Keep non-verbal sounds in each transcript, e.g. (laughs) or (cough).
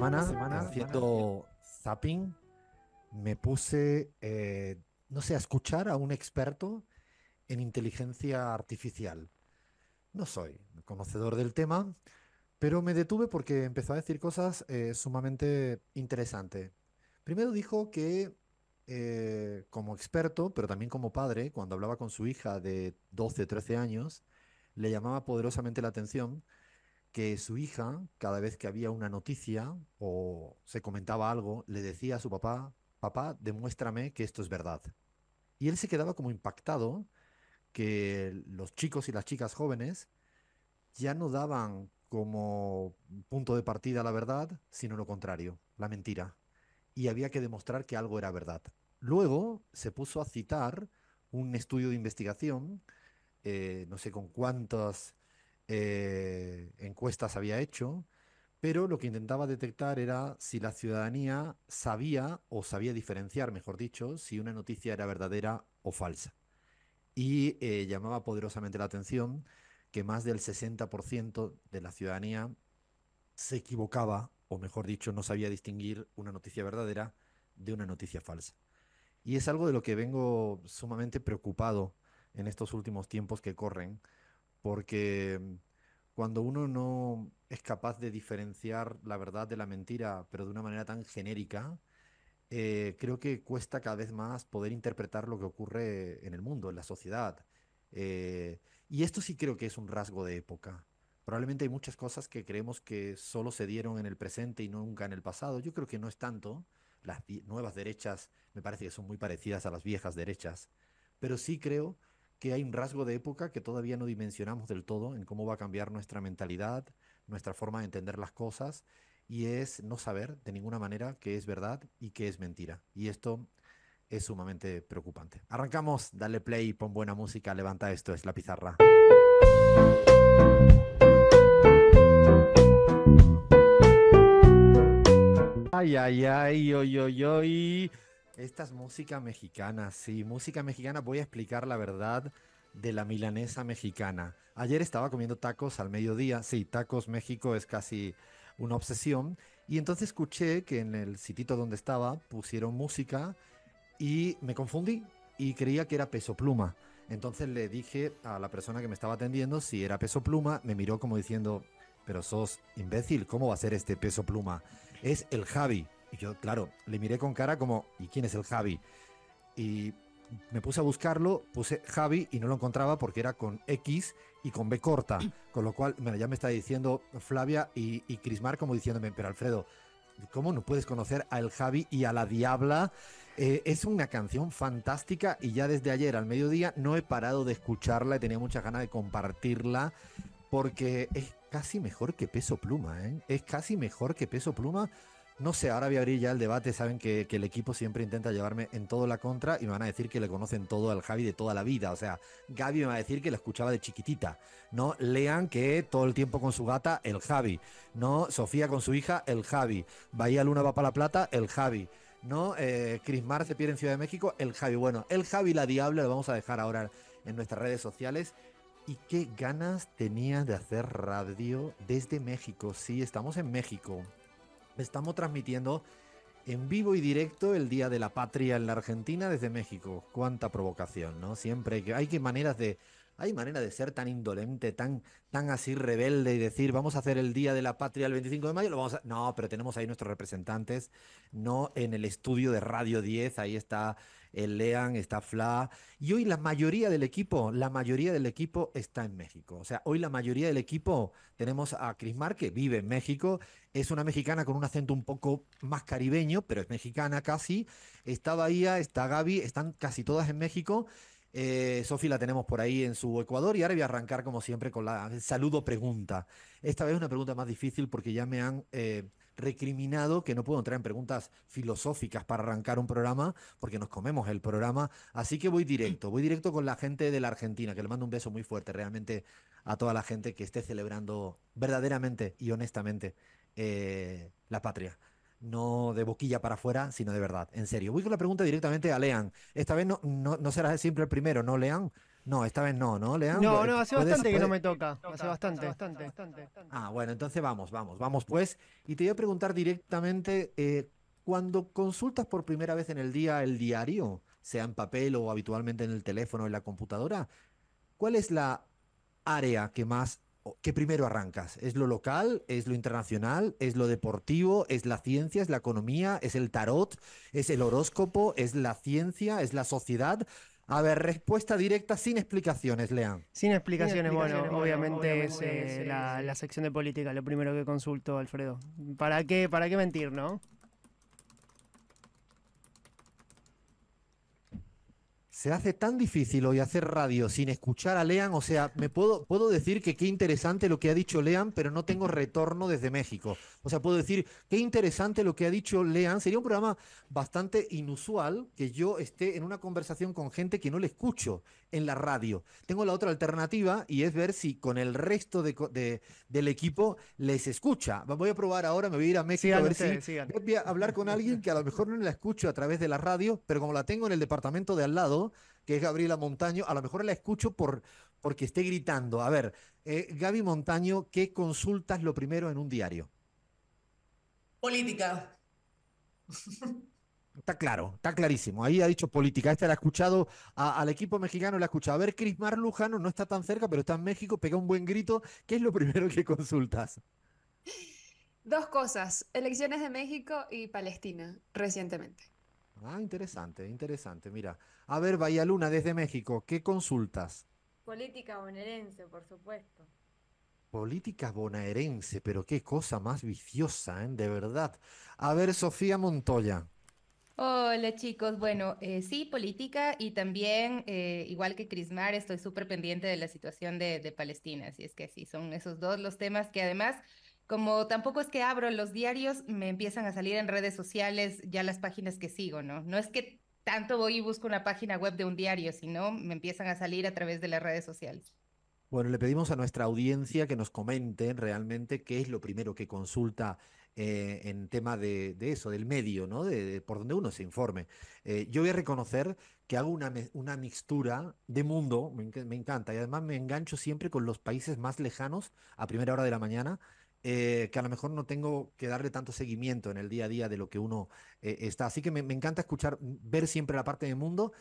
semana, semana haciendo zapping, me puse, eh, no sé, a escuchar a un experto en inteligencia artificial. No soy conocedor del tema, pero me detuve porque empezó a decir cosas eh, sumamente interesantes. Primero dijo que eh, como experto, pero también como padre, cuando hablaba con su hija de 12, 13 años, le llamaba poderosamente la atención que su hija, cada vez que había una noticia o se comentaba algo, le decía a su papá, papá, demuéstrame que esto es verdad. Y él se quedaba como impactado que los chicos y las chicas jóvenes ya no daban como punto de partida la verdad, sino lo contrario, la mentira. Y había que demostrar que algo era verdad. Luego se puso a citar un estudio de investigación, eh, no sé con cuántas eh, encuestas había hecho, pero lo que intentaba detectar era si la ciudadanía sabía o sabía diferenciar, mejor dicho, si una noticia era verdadera o falsa. Y eh, llamaba poderosamente la atención que más del 60% de la ciudadanía se equivocaba, o mejor dicho, no sabía distinguir una noticia verdadera de una noticia falsa. Y es algo de lo que vengo sumamente preocupado en estos últimos tiempos que corren, porque mm, cuando uno no es capaz de diferenciar la verdad de la mentira, pero de una manera tan genérica, eh, creo que cuesta cada vez más poder interpretar lo que ocurre en el mundo, en la sociedad. Eh, y esto sí creo que es un rasgo de época. Probablemente hay muchas cosas que creemos que solo se dieron en el presente y nunca en el pasado. Yo creo que no es tanto. Las nuevas derechas me parece que son muy parecidas a las viejas derechas. Pero sí creo que hay un rasgo de época que todavía no dimensionamos del todo en cómo va a cambiar nuestra mentalidad, nuestra forma de entender las cosas, y es no saber de ninguna manera qué es verdad y qué es mentira. Y esto es sumamente preocupante. Arrancamos, dale play, pon buena música, levanta esto, es la pizarra. Ay, ay, ay, oy, oy, oy. Esta es música mexicana, sí, música mexicana. Voy a explicar la verdad de la milanesa mexicana. Ayer estaba comiendo tacos al mediodía, sí, tacos México es casi una obsesión, y entonces escuché que en el sitito donde estaba pusieron música y me confundí y creía que era peso pluma. Entonces le dije a la persona que me estaba atendiendo si era peso pluma, me miró como diciendo, pero sos imbécil, ¿cómo va a ser este peso pluma? Es el Javi. Y yo, claro, le miré con cara como, ¿y quién es el Javi? Y me puse a buscarlo, puse Javi y no lo encontraba porque era con X y con B corta. (clears throat) Con lo cual, ya me está diciendo Flavia y, y Crismar como diciéndome, pero Alfredo, ¿cómo no puedes conocer a El Javi y a La Diabla? Eh, es una canción fantástica y ya desde ayer al mediodía no he parado de escucharla y tenía muchas ganas de compartirla porque es casi mejor que Peso Pluma, ¿eh? Es casi mejor que Peso Pluma no sé, ahora voy a abrir ya el debate. Saben que, el equipo siempre intenta llevarme en todo la contra y me van a decir que le conocen todo al Javi de toda la vida. O sea, Gaby me va a decir que la escuchaba de chiquitita. No lean que todo el tiempo con su gata, el Javi. No Sofía con su hija, el Javi. Bahía Luna va para la plata, el Javi. ¿no? Eh, Chris Mar se pierde en Ciudad de México, el Javi. Bueno, el Javi la Diabla lo vamos a dejar ahora en nuestras redes sociales. ¿Y qué ganas tenías de hacer radio desde México? Sí, estamos en México. Estamos transmitiendo en vivo y directo el Día de la Patria en la Argentina desde México. Cuánta provocación, ¿no? Siempre hay que, hay maneras de hay manera de ser tan indolente, tan así rebelde y decir, vamos a hacer el Día de la Patria el 25 de mayo, lo vamos a... No, pero tenemos ahí nuestros representantes, no en el estudio de Radio 10, ahí está el Lean, está FLA, y hoy la mayoría del equipo, la mayoría del equipo está en México. O sea, hoy la mayoría del equipo tenemos a Crismar, que vive en México, es una mexicana con un acento un poco más caribeño, pero es mexicana casi, está Bahía, está Gaby, están casi todas en México. Eh, Sofi la tenemos por ahí en su Ecuador y ahora voy a arrancar como siempre con la saludo pregunta. Esta vez es una pregunta más difícil porque ya me han eh, recriminado que no puedo entrar en preguntas filosóficas para arrancar un programa porque nos comemos el programa. Así que voy directo, voy directo con la gente de la Argentina, que le mando un beso muy fuerte realmente a toda la gente que esté celebrando verdaderamente y honestamente eh, la patria. No de boquilla para afuera, sino de verdad, en serio. Voy con la pregunta directamente a Lean. Esta vez no, no, no serás siempre el primero, ¿no, Lean? No, esta vez no, ¿no, Leandro? No, eh, no, hace bastante que no me toca. Hace bastante, Ah, bueno, entonces vamos, vamos, vamos pues. Y te voy a preguntar directamente, eh, cuando consultas por primera vez en el día el diario, sea en papel o habitualmente en el teléfono o en la computadora, ¿cuál es la área que más, que primero arrancas? ¿Es lo local? ¿Es lo internacional? ¿Es lo deportivo? ¿Es la ciencia? ¿Es la economía? ¿Es el tarot? ¿Es el horóscopo? ¿Es la ciencia? ¿Es la sociedad? A ver, respuesta directa sin explicaciones, Lean. Sin explicaciones, bueno, obviamente, es, eh, la, sección de política, lo primero que consulto, Alfredo. ¿Para qué, para qué mentir, no? se hace tan difícil hoy hacer radio sin escuchar a Lean. O sea, me puedo, puedo decir que qué interesante lo que ha dicho Lean, pero no tengo retorno desde México. O sea, puedo decir qué interesante lo que ha dicho Lean. Sería un programa bastante inusual que yo esté en una conversación con gente que no le escucho en la radio. Tengo la otra alternativa y es ver si con el resto del equipo les escucha. Voy a probar ahora, me voy a ir a México a ver si voy a hablar con alguien que a lo mejor no la escucho a través de la radio, pero como la tengo en el departamento de al lado, que es Gabriela Montaño. A lo mejor la escucho por, porque esté gritando. A ver, eh, Gaby Montaño, ¿qué consultas lo primero en un diario? Política. Está claro, está clarísimo. Ahí ha dicho política. Este la ha escuchado al equipo mexicano, la ha escuchado. A ver, Crismar Lujano no está tan cerca, pero está en México, pega un buen grito. ¿Qué es lo primero que consultas? Dos cosas, elecciones de México y Palestina, recientemente. Ah, interesante, interesante. Mira, a ver, Bahía Luna, desde México, ¿qué consultas? Política bonaerense, por supuesto. Política bonaerense, pero qué cosa más viciosa, ¿eh? de verdad. A ver, Sofía Montoya. Hola chicos, bueno, eh, sí, política y también, eh, igual que Crismar, estoy súper pendiente de la situación de, de, Palestina, así es que sí, son esos dos los temas que además, como tampoco es que abro los diarios, me empiezan a salir en redes sociales ya las páginas que sigo, ¿no? No es que tanto voy y busco una página web de un diario, si no, me empiezan a salir a través de las redes sociales. Bueno, le pedimos a nuestra audiencia que nos comenten realmente qué es lo primero que consulta eh, en tema de, eso, del medio, ¿no? De, por donde uno se informe. Eh, yo voy a reconocer que hago una, una mixtura de mundo, me, me, encanta, y además me engancho siempre con los países más lejanos a primera hora de la mañana eh, que a lo mejor no tengo que darle tanto seguimiento en el día a día de lo que uno eh, está. Así que me, encanta escuchar, ver siempre la parte del mundo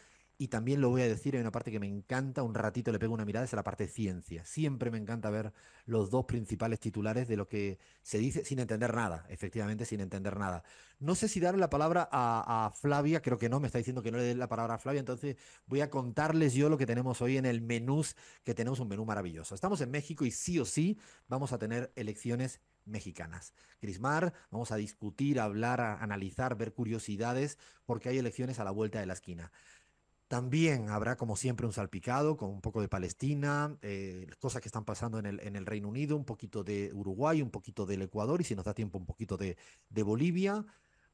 y también lo voy a decir, hay una parte que me encanta, un ratito le pego una mirada, es a la parte ciencia. Siempre me encanta ver los dos principales titulares de lo que se dice sin entender nada, efectivamente sin entender nada. No sé si dar la palabra a, Flavia, creo que no, me está diciendo que no le dé la palabra a Flavia, entonces voy a contarles yo lo que tenemos hoy en el menú, que tenemos un menú maravilloso. Estamos en México y sí o sí vamos a tener elecciones mexicanas. Grismar, vamos a discutir, hablar, analizar, ver curiosidades, porque hay elecciones a la vuelta de la esquina. También habrá, como siempre, un salpicado con un poco de Palestina, eh, cosas que están pasando en el, Reino Unido, un poquito de Uruguay, un poquito del Ecuador y si nos da tiempo un poquito de Bolivia.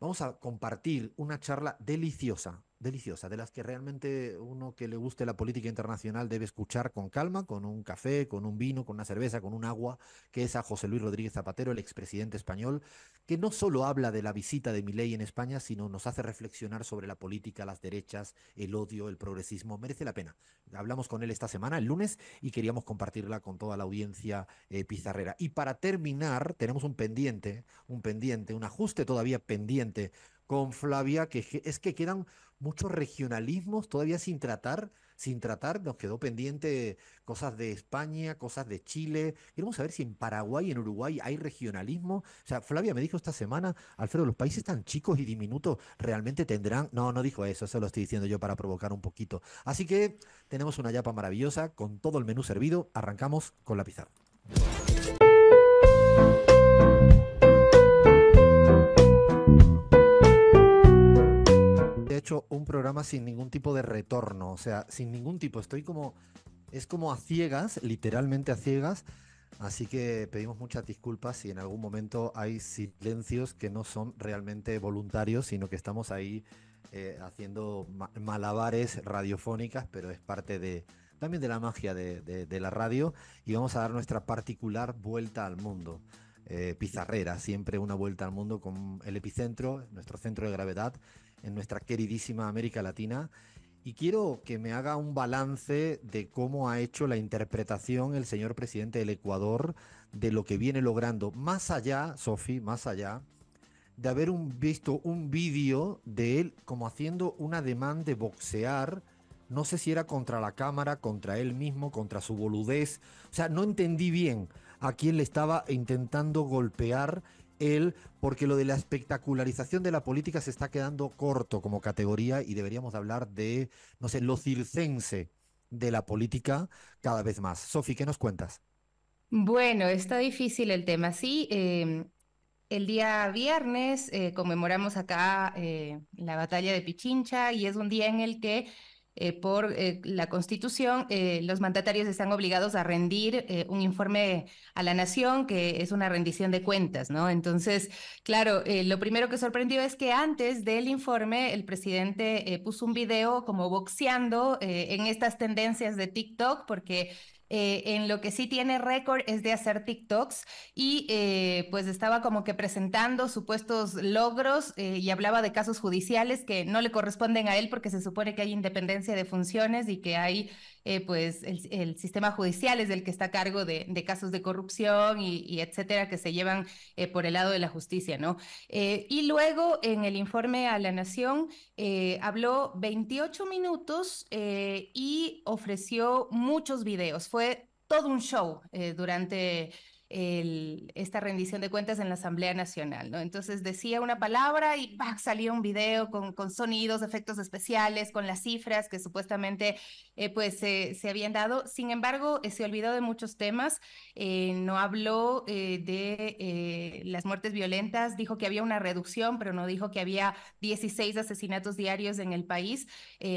Vamos a compartir una charla deliciosa deliciosa, de las que realmente uno que le guste la política internacional debe escuchar con calma, con un café, con un vino, con una cerveza, con un agua, que es a José Luis Rodríguez Zapatero, el expresidente español, que no solo habla de la visita de Milei en España, sino nos hace reflexionar sobre la política, las derechas, el odio, el progresismo. Merece la pena. Hablamos con él esta semana, el lunes, y queríamos compartirla con toda la audiencia eh, pizarrera. Y para terminar, tenemos un pendiente, un pendiente, un ajuste todavía pendiente con Flavia, que es que quedan muchos regionalismos todavía sin tratar, sin tratar, nos quedó pendiente cosas de España, cosas de Chile. Queremos saber si en Paraguay, en Uruguay hay regionalismo. O sea, Flavia me dijo esta semana, Alfredo, los países tan chicos y diminutos realmente tendrán. No, no dijo eso, eso lo estoy diciendo yo para provocar un poquito. Así que tenemos una yapa maravillosa con todo el menú servido. Arrancamos con la pizarra. un programa sin ningún tipo de retorno, o sea, sin ningún tipo. Estoy como, es como a ciegas, literalmente a ciegas. Así que pedimos muchas disculpas si en algún momento hay silencios que no son realmente voluntarios, sino que estamos ahí eh, haciendo malabares radiofónicas, pero es parte de también de la magia de, la radio y vamos a dar nuestra particular vuelta al mundo. Eh, pizarrera, siempre una vuelta al mundo con el epicentro, nuestro centro de gravedad, en nuestra queridísima América Latina. Y quiero que me haga un balance de cómo ha hecho la interpretación el señor presidente del Ecuador de lo que viene logrando, más allá, Sofi, más allá de haber visto un vídeo de él como haciendo una demanda de boxear, no sé si era contra la cámara, contra él mismo, contra su boludez. O sea, no entendí bien a quién le estaba intentando golpear él, porque lo de la espectacularización de la política se está quedando corto como categoría y deberíamos hablar de, no sé, lo circense de la política cada vez más. Sofi, ¿qué nos cuentas? Bueno, está difícil el tema. Sí, em, el día viernes eh, conmemoramos acá eh, la batalla de Pichincha y es un día en el que eh, por eh, la Constitución, eh, los mandatarios están obligados a rendir un informe a la nación, que es una rendición de cuentas, ¿no? Entonces, claro, lo primero que sorprendió es que antes del informe, el presidente puso un video como boxeando en estas tendencias de TikTok, porque eh, en lo que sí tiene récord es de hacer TikToks y eh, pues estaba como que presentando supuestos logros eh, y hablaba de casos judiciales que no le corresponden a él porque se supone que hay independencia de funciones y que hay pues el, sistema judicial es el que está a cargo de, casos de corrupción y, y, etcétera que se llevan por el lado de la justicia, ¿no? y luego en el informe a la Nación habló 28 minutos y ofreció muchos videos fue todo un show eh, durante el, esta rendición de cuentas en la Asamblea Nacional, ¿no? Entonces decía una palabra y salía un video con, con, sonidos, efectos especiales, con las cifras que supuestamente eh, pues se habían dado. Sin embargo, eh, se olvidó de muchos temas, eh, no habló de las muertes violentas, dijo que había una reducción, pero no dijo que había 16 asesinatos diarios en el país,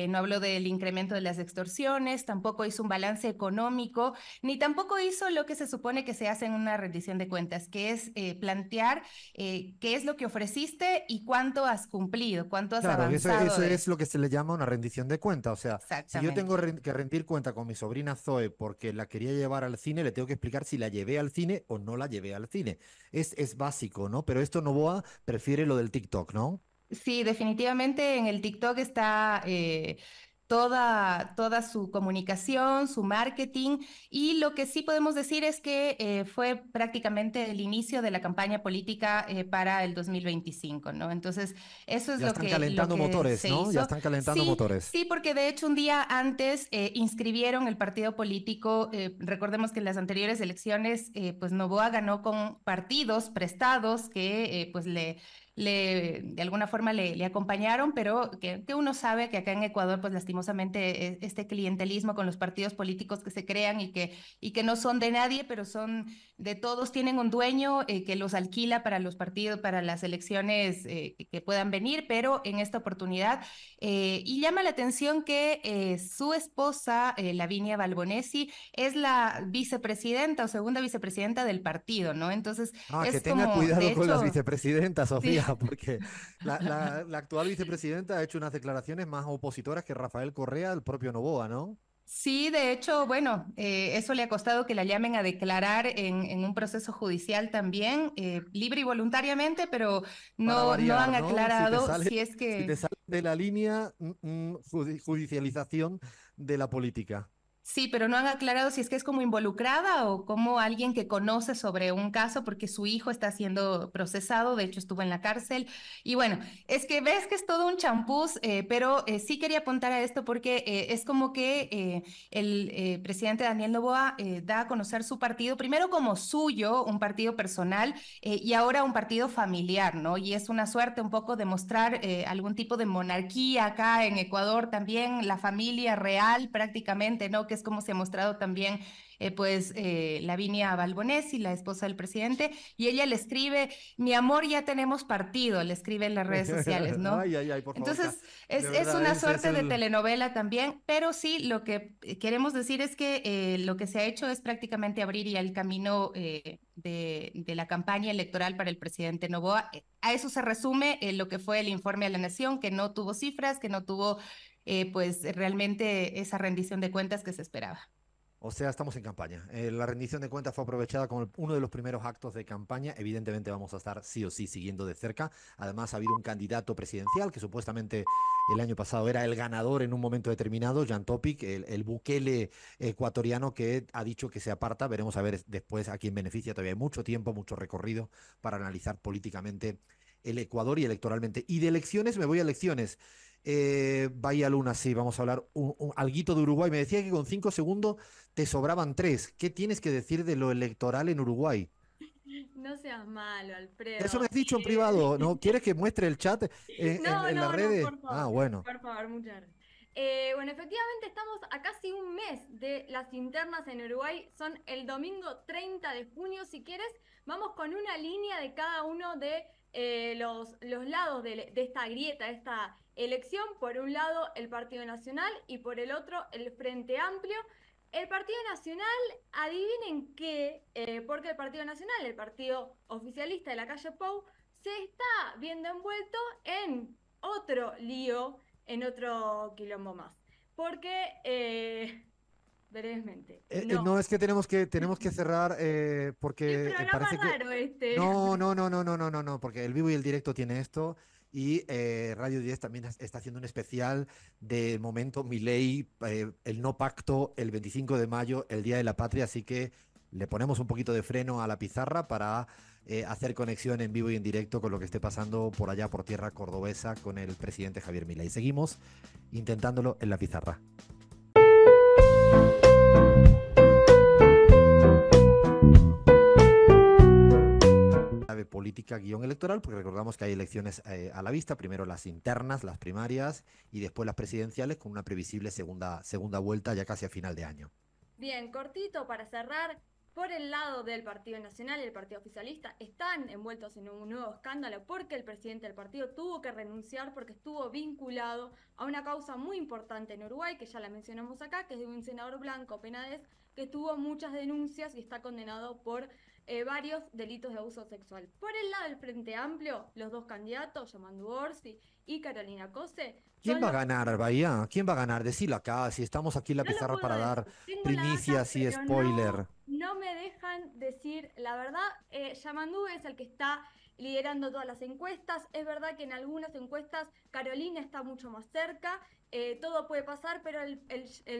no habló del incremento de las extorsiones, tampoco hizo un balance económico, ni tampoco hizo lo que se supone que se hace en una rendición de cuentas, que es eh, plantear eh, qué es lo que ofreciste y cuánto has cumplido, cuánto has avanzado. Eso, es lo que se le llama una rendición de cuentas. O sea, si yo tengo que rendir cuenta con mi sobrina Zoe porque la quería llevar al cine, le tengo que explicar si la llevé al cine o no la llevé al cine. Es, es básico, ¿no? Pero esto Novoa prefiere lo del TikTok, ¿no? Sí, definitivamente en el TikTok está eh, toda, toda su comunicación, su marketing, y lo que sí podemos decir es que eh, fue prácticamente el inicio de la campaña política eh, para el 2025, ¿no? Entonces, eso es lo, que, calentando están calentando motores, ¿no? Ya están calentando motores. Sí, porque de hecho un día antes eh, inscribieron el partido político, recordemos que en las anteriores elecciones, pues Novoa ganó con partidos prestados que pues le le, de alguna forma le, acompañaron, pero que, uno sabe que acá en Ecuador, pues lastimosamente, e, este clientelismo con los partidos políticos que se crean y que, y que no son de nadie, pero son de todos, tienen un dueño eh, que los alquila para los partidos, para las elecciones eh, que puedan venir, pero en esta oportunidad. Eh, y llama la atención que su esposa, Lavinia Balbonesi, es la vicepresidenta o segunda vicepresidenta del partido, ¿no? Entonces, ah, es que tenga cuidado con las vicepresidentas, Sofía. (laughs) porque la, actual vicepresidenta ha hecho unas declaraciones más opositoras que Rafael Correa, el propio Novoa, ¿no? Sí, de hecho, bueno, eh, eso le ha costado que la llamen a declarar en, un proceso judicial también, eh, libre y voluntariamente, pero no, han aclarado Si, es que... de la línea mm, mm, judicialización de la política. Sí, pero no han aclarado si es que es como involucrada o como alguien que conoce sobre un caso porque su hijo está siendo procesado, de hecho estuvo en la cárcel. Y bueno, es que ves que es todo un champús, eh, pero eh, sí quería apuntar a esto porque eh, es como que el presidente Daniel Novoa da a conocer su partido, primero como suyo, un partido personal, y ahora un partido familiar, ¿no? Y es una suerte un poco de mostrar algún tipo de monarquía acá en Ecuador también, la familia real prácticamente, ¿no? Que como se ha mostrado también, eh, pues, eh, Lavinia Balbonesi, la esposa del presidente, y ella le escribe, mi amor, ya tenemos partido, le escribe en las redes sociales, (laughs) ¿no? Entonces, es, una suerte de telenovela también, pero sí, lo que eh, queremos decir es que eh, lo que se ha hecho es prácticamente abrir ya el camino de, de, la campaña electoral para el presidente Novoa. A eso se resume lo que fue el informe a la Nación, que no tuvo cifras, que no tuvo eh, pues realmente esa rendición de cuentas que se esperaba. O sea, estamos en campaña. Eh, la rendición de cuentas fue aprovechada como uno de los primeros actos de campaña. Evidentemente vamos a estar sí o sí siguiendo de cerca. Además, ha habido un candidato presidencial que supuestamente el año pasado era el ganador en un momento determinado, Jan Topic, el, el buquele ecuatoriano que ha dicho que se aparta. Veremos a ver después a quién beneficia. Todavía hay mucho tiempo, mucho recorrido para analizar políticamente el Ecuador y electoralmente. Y de elecciones me voy a elecciones. Vaya eh, Luna, sí, vamos a hablar un, alguito de Uruguay. Me decía que con cinco segundos te sobraban tres. ¿Qué tienes que decir de lo electoral en Uruguay? No seas malo, Alfredo. Eso me has dicho en eh, privado, ¿no? (laughs) ¿Quieres que muestre el chat en, no, no, No, por favor, ah, bueno. Por favor, muchas gracias. Eh, bueno, efectivamente estamos a casi un mes de las internas en Uruguay. Son el domingo 30 de junio. Si quieres, vamos con una línea de cada uno de los, los lados de, de esta grieta, esta elección, por un lado el Partido Nacional y por el otro el Frente Amplio. El Partido Nacional, adivinen qué, eh, porque el Partido Nacional, el partido oficialista de la calle Pou, se está viendo envuelto en otro lío, en otro quilombo más. Porque, eh, brevemente. Eh, no. es que tenemos que, tenemos que cerrar porque... (laughs) parece que... este. No, no, no, no, no, no, no, no, porque el vivo y el directo tiene esto y eh, Radio 10 también está haciendo un especial de momento Milei, eh, el no pacto, el 25 de mayo, el Día de la Patria, así que le ponemos un poquito de freno a la pizarra para eh, hacer conexión en vivo y en directo con lo que esté pasando por allá, por tierra cordobesa, con el presidente Javier Milei. Seguimos intentándolo en la pizarra. guión electoral, porque recordamos que hay elecciones eh, a la vista, primero las internas, las primarias, y después las presidenciales, con una previsible segunda, segunda vuelta ya casi a final de año. Bien, cortito para cerrar. Por el lado del Partido Nacional y el Partido Oficialista están envueltos en un nuevo escándalo porque el presidente del partido tuvo que renunciar porque estuvo vinculado a una causa muy importante en Uruguay, que ya la mencionamos acá, que es de un senador blanco, Penades, que tuvo muchas denuncias y está condenado por eh, varios delitos de abuso sexual. Por el lado del Frente Amplio, los dos candidatos, Yamandu Orsi y Carolina Cose. ¿Quién va a ganar, Bahía? ¿Quién va a ganar? decílo acá, si estamos aquí en la pizarra para dar primicias y spoiler. No, me dejan decir la verdad. Eh, Yamandú es el que está liderando todas las encuestas. Es verdad que en algunas encuestas Carolina está mucho más cerca. Eh, todo puede pasar, pero el,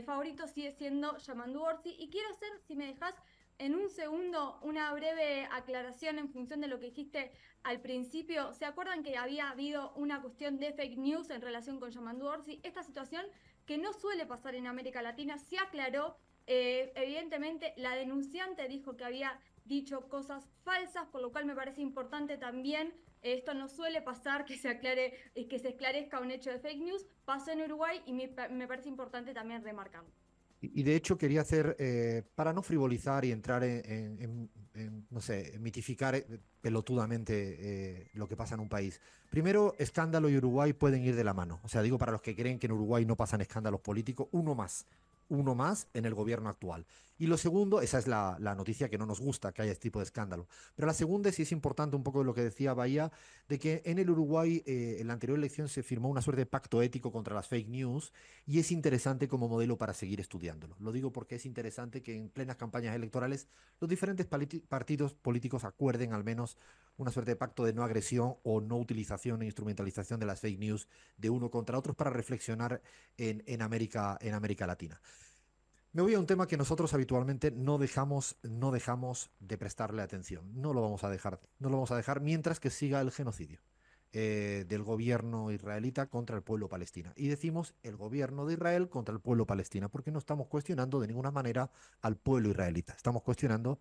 favorito sigue siendo Yamandú Orsi. Y quiero hacer, si me dejas, en un segundo una breve aclaración en función de lo que dijiste al principio. ¿Se acuerdan que había habido una cuestión de fake news en relación con Yamandu Orsi? Esta situación que no suele pasar en América Latina se aclaró. Eh, evidentemente, la denunciante dijo que había dicho cosas falsas, por lo cual me parece importante también, eh, esto no suele pasar, que se aclare, eh, que se esclarezca un hecho de fake news. Pasó en Uruguay y me, me parece importante también remarcarlo. Y, de hecho quería hacer, eh, para no frivolizar y entrar en, no sé, mitificar eh, pelotudamente eh, lo que pasa en un país. Primero, escándalo y Uruguay pueden ir de la mano. O sea, digo para los que creen que en Uruguay no pasan escándalos políticos, uno más uno más en el gobierno actual. Y lo segundo, esa es la, noticia que no nos gusta, que haya este tipo de escándalo. Pero la segunda sí es importante un poco de lo que decía Bahía, de que en el Uruguay eh, en la anterior elección se firmó una suerte de pacto ético contra las fake news y es interesante como modelo para seguir estudiándolo. Lo digo porque es interesante que en plenas campañas electorales los diferentes partidos políticos acuerden al menos una suerte de pacto de no agresión o no utilización e instrumentalización de las fake news de uno contra otros para reflexionar en América, en América Latina. Me voy a un tema que nosotros habitualmente no dejamos, no dejamos de prestarle atención. No lo vamos a dejar, no lo vamos a dejar mientras que siga el genocidio eh, del gobierno israelita contra el pueblo palestino. Y decimos el gobierno de Israel contra el pueblo palestino, porque no estamos cuestionando de ninguna manera al pueblo israelita. Estamos cuestionando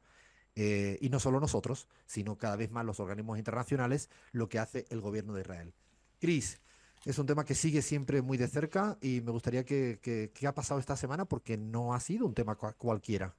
eh, y no solo nosotros, sino cada vez más los organismos internacionales, lo que hace el gobierno de Israel. Cris, es un tema que sigue siempre muy de cerca y me gustaría que, ha pasado esta semana porque no ha sido un tema cualquiera.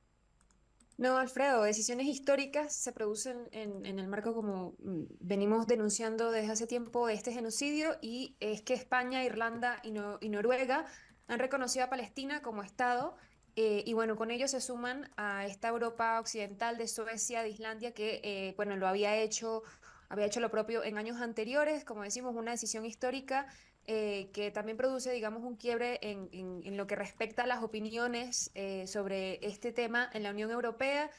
No, Alfredo, decisiones históricas se producen en, el marco, como mm, venimos denunciando desde hace tiempo, este genocidio y es que España, Irlanda y, Noruega han reconocido a Palestina como Estado eh, y bueno, con ello se suman a esta Europa occidental de Suecia, de Islandia, que eh, bueno, lo había hecho había hecho lo propio en años anteriores, como decimos, una decisión histórica eh, que también produce, digamos, un quiebre en, lo que respecta a las opiniones eh, sobre este tema en la Unión Europea.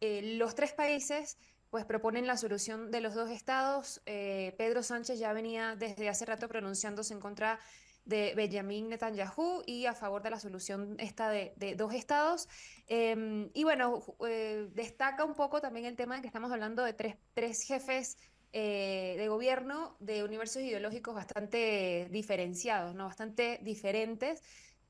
Eh, los tres países pues proponen la solución de los dos estados. Pedro Sánchez ya venía desde hace rato pronunciándose en contra de Benjamin Netanyahu y a favor de la solución esta de, dos estados. Em, y bueno, destaca un poco también el tema de que estamos hablando de tres, tres jefes eh, de gobierno de universos ideológicos bastante diferenciados, ¿no? bastante diferentes.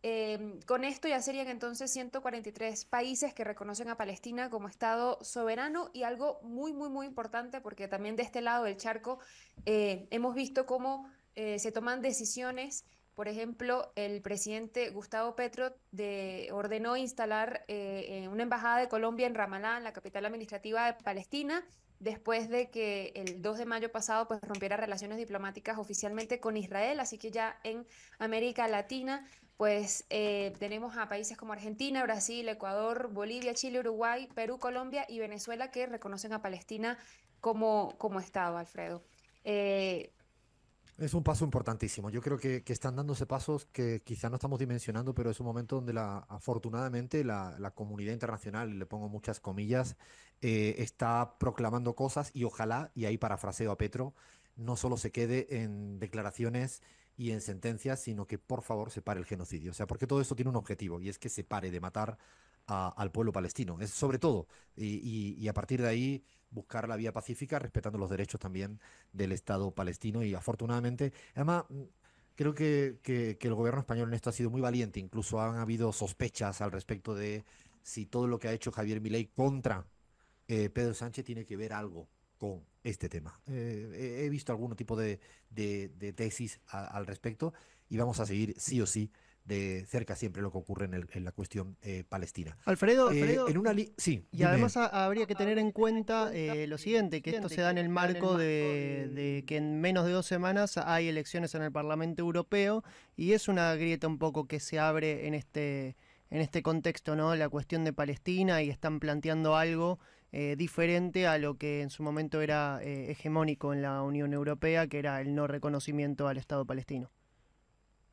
Em, con esto ya serían entonces 143 países que reconocen a Palestina como Estado soberano y algo muy, muy, muy importante porque también de este lado del charco eh, hemos visto cómo eh, se toman decisiones por ejemplo, el presidente Gustavo Petro ordenó instalar una embajada de Colombia en Ramallah, en la capital administrativa de Palestina, después de que el 2 de mayo pasado pues rompiera relaciones diplomáticas oficialmente con Israel, así que ya en América Latina pues eh, tenemos a países como Argentina, Brasil, Ecuador, Bolivia, Chile, Uruguay, Perú, Colombia y Venezuela que reconocen a Palestina como, como Estado, Alfredo. Eh, es un paso importantísimo. Yo creo que, que, están dándose pasos que quizá no estamos dimensionando, pero es un momento donde la, afortunadamente la, comunidad internacional, le pongo muchas comillas, eh, está proclamando cosas y ojalá, y ahí parafraseo a Petro, no solo se quede en declaraciones y en sentencias, sino que por favor se pare el genocidio. O sea, porque todo esto tiene un objetivo y es que se pare de matar al pueblo palestino. Es sobre todo. y, a partir de ahí buscar la vía pacífica, respetando los derechos también del Estado palestino. Y afortunadamente, además, creo que, el gobierno español en esto ha sido muy valiente. Incluso han habido sospechas al respecto de si todo lo que ha hecho Javier Milei contra eh, Pedro Sánchez tiene que ver algo con este tema. Eh, he visto algún tipo de, tesis al respecto y vamos a seguir sí o sí de cerca siempre lo que ocurre en, la cuestión eh, palestina. Eh, Alfredo, en una sí, y además habría que tener en cuenta eh, lo siguiente, que esto se da en el marco de, que en menos de dos semanas hay elecciones en el Parlamento Europeo y es una grieta un poco que se abre en este en este contexto, ¿no? La cuestión de Palestina y están planteando algo diferente a lo que en su momento era hegemónico en la Unión Europea, que era el no reconocimiento al Estado palestino.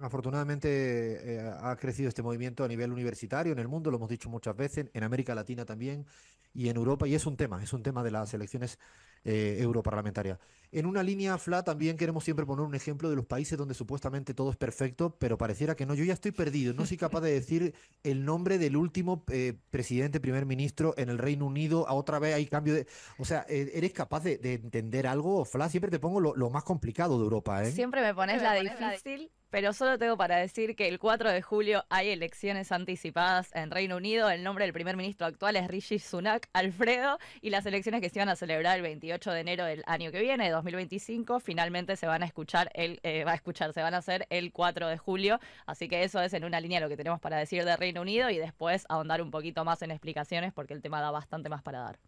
Afortunadamente eh, ha crecido este movimiento a nivel universitario en el mundo, lo hemos dicho muchas veces, en América Latina también y en Europa, y es un tema, es un tema de las elecciones eh, europarlamentarias. En una línea Fla, también queremos siempre poner un ejemplo de los países donde supuestamente todo es perfecto, pero pareciera que no. Yo ya estoy perdido, no soy capaz de decir el nombre del último eh, presidente, primer ministro en el Reino Unido. A otra vez hay cambio de. O sea, eh, ¿eres capaz de, entender algo, Fla? Siempre te pongo lo, más complicado de Europa, ¿eh? Siempre me pones, la, difícil, Pero solo tengo para decir que el 4 de julio hay elecciones anticipadas en Reino Unido. El nombre del primer ministro actual es Rishi Sunak Alfredo y las elecciones que se iban a celebrar el 28 de enero del año que viene, 2025. Finalmente se van a escuchar, el, eh, va a escuchar, se van a hacer el 4 de julio. Así que eso es en una línea lo que tenemos para decir de Reino Unido y después ahondar un poquito más en explicaciones porque el tema da bastante más para dar.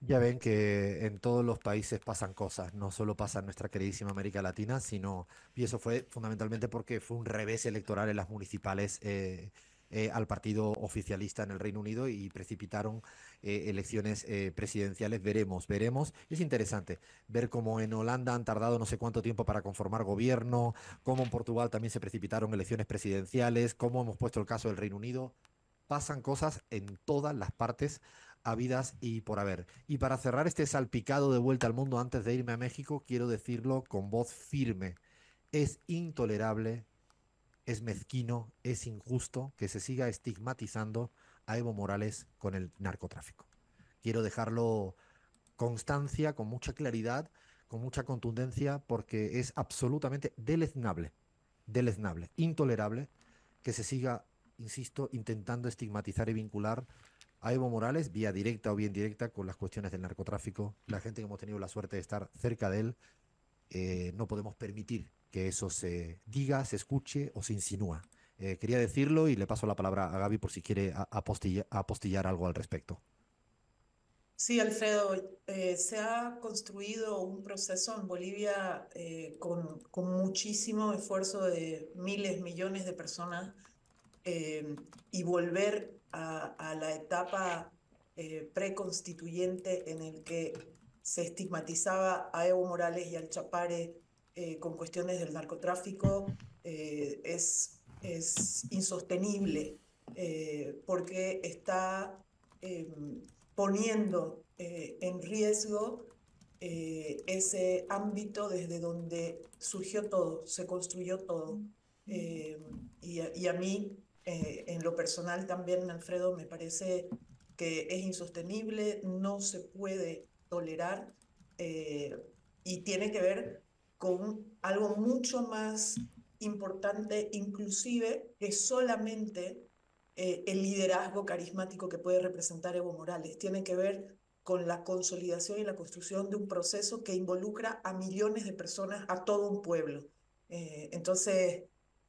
Ya ven que en todos los países pasan cosas, no solo pasa en nuestra queridísima América Latina, sino, y eso fue fundamentalmente porque fue un revés electoral en las municipales eh, eh, al partido oficialista en el Reino Unido y precipitaron eh, elecciones eh, presidenciales. Veremos, veremos. Es interesante ver cómo en Holanda han tardado no sé cuánto tiempo para conformar gobierno, cómo en Portugal también se precipitaron elecciones presidenciales, cómo hemos puesto el caso del Reino Unido. Pasan cosas en todas las partes habidas y por haber. Y para cerrar este salpicado de vuelta al mundo antes de irme a México, quiero decirlo con voz firme. Es intolerable, es mezquino, es injusto que se siga estigmatizando a Evo Morales con el narcotráfico. Quiero dejarlo constancia, con mucha claridad, con mucha contundencia, porque es absolutamente deleznable, deleznable, intolerable que se siga, insisto, intentando estigmatizar y vincular a Evo Morales, vía directa o bien directa, con las cuestiones del narcotráfico. La gente que hemos tenido la suerte de estar cerca de él, eh, no podemos permitir que eso se diga, se escuche o se insinúa. Eh, quería decirlo y le paso la palabra a Gaby por si quiere apostillar, algo al respecto. Sí, Alfredo, eh, se ha construido un proceso en Bolivia eh, con, con, muchísimo esfuerzo de miles, millones de personas y volver a, a la etapa preconstituyente en el que se estigmatizaba a Evo Morales y al Chapare con cuestiones del narcotráfico es es insostenible eh, porque está eh, poniendo eh, en riesgo ese ámbito desde donde surgió todo, se construyó todo. Y, y, a mí, en lo personal también, Alfredo, me parece que es insostenible, no se puede tolerar y tiene que ver con algo mucho más importante inclusive que solamente eh, el liderazgo carismático que puede representar Evo Morales. Tiene que ver con la consolidación y la construcción de un proceso que involucra a millones de personas, a todo un pueblo. Eh, entonces,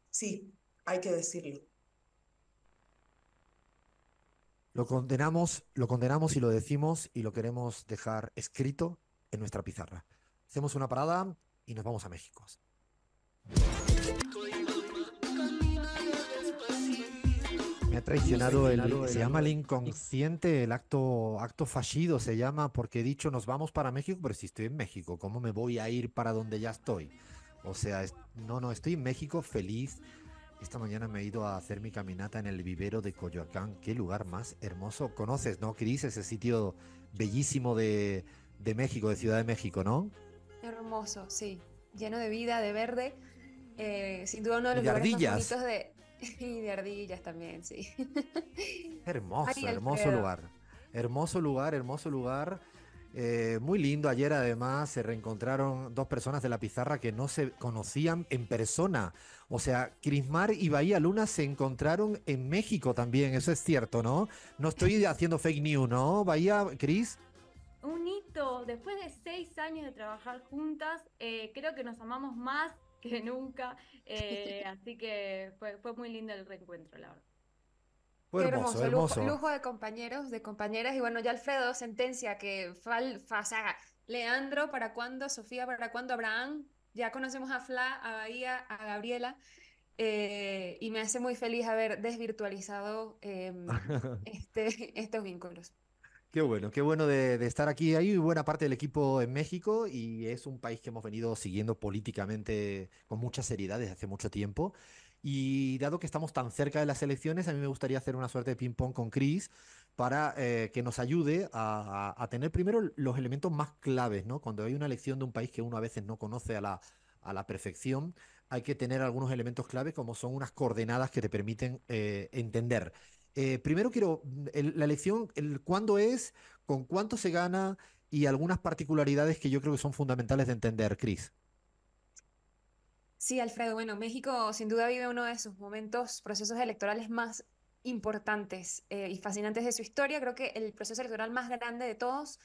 sí, hay que decirlo. Lo condenamos, lo condenamos y lo decimos y lo queremos dejar escrito en nuestra pizarra. Hacemos una parada y nos vamos a México. traicionado, el, se llama el inconsciente, el acto, acto fallido se llama, porque he dicho nos vamos para México, pero si estoy en México, ¿cómo me voy a ir para donde ya estoy? O sea, no, no, estoy en México feliz. Esta mañana me he ido a hacer mi caminata en el vivero de Coyoacán. Qué lugar más hermoso. ¿Conoces, no, Cris? Ese sitio bellísimo de, de México, de Ciudad de México, ¿no? Hermoso, sí. Lleno de vida, de verde. Eh, sin duda uno de los de, y de ardillas también, sí. (laughs) Hermoso, hermoso lugar. Hermoso lugar, hermoso lugar. Eh, muy lindo. Ayer además se reencontraron dos personas de la pizarra que no se conocían en persona. O sea, Crismar y Bahía Luna se encontraron en México también. Eso es cierto, ¿no? No estoy (laughs) haciendo fake news, ¿no? Bahía, Cris. Un hito. Después de seis años de trabajar juntas, eh, creo que nos amamos más que nunca. Eh, (laughs) así que fue, muy lindo el reencuentro, la verdad. Qué hermoso, hermoso, Lujo, de compañeros, de compañeras. Y bueno, ya Alfredo sentencia que fal, sea, Leandro, ¿para cuándo? Sofía, ¿para cuándo? Abraham. Ya conocemos a Fla, a Bahía, a Gabriela. Eh, y me hace muy feliz haber desvirtualizado em, (laughs) este, estos vínculos. Qué bueno, qué bueno de, estar aquí. Hay buena parte del equipo en México y es un país que hemos venido siguiendo políticamente con mucha seriedad desde hace mucho tiempo. Y dado que estamos tan cerca de las elecciones, a mí me gustaría hacer una suerte de ping-pong con Chris para eh, que nos ayude a, tener primero los elementos más claves, ¿no? Cuando hay una elección de un país que uno a veces no conoce a la, perfección, hay que tener algunos elementos claves como son unas coordenadas que te permiten eh, entender eh, primero quiero la elección, cuándo es, con cuánto se gana y algunas particularidades que yo creo que son fundamentales de entender, Cris. Sí, Alfredo, bueno, México sin duda vive uno de sus momentos, procesos electorales más importantes eh, y fascinantes de su historia. Creo que el proceso electoral más grande de todos.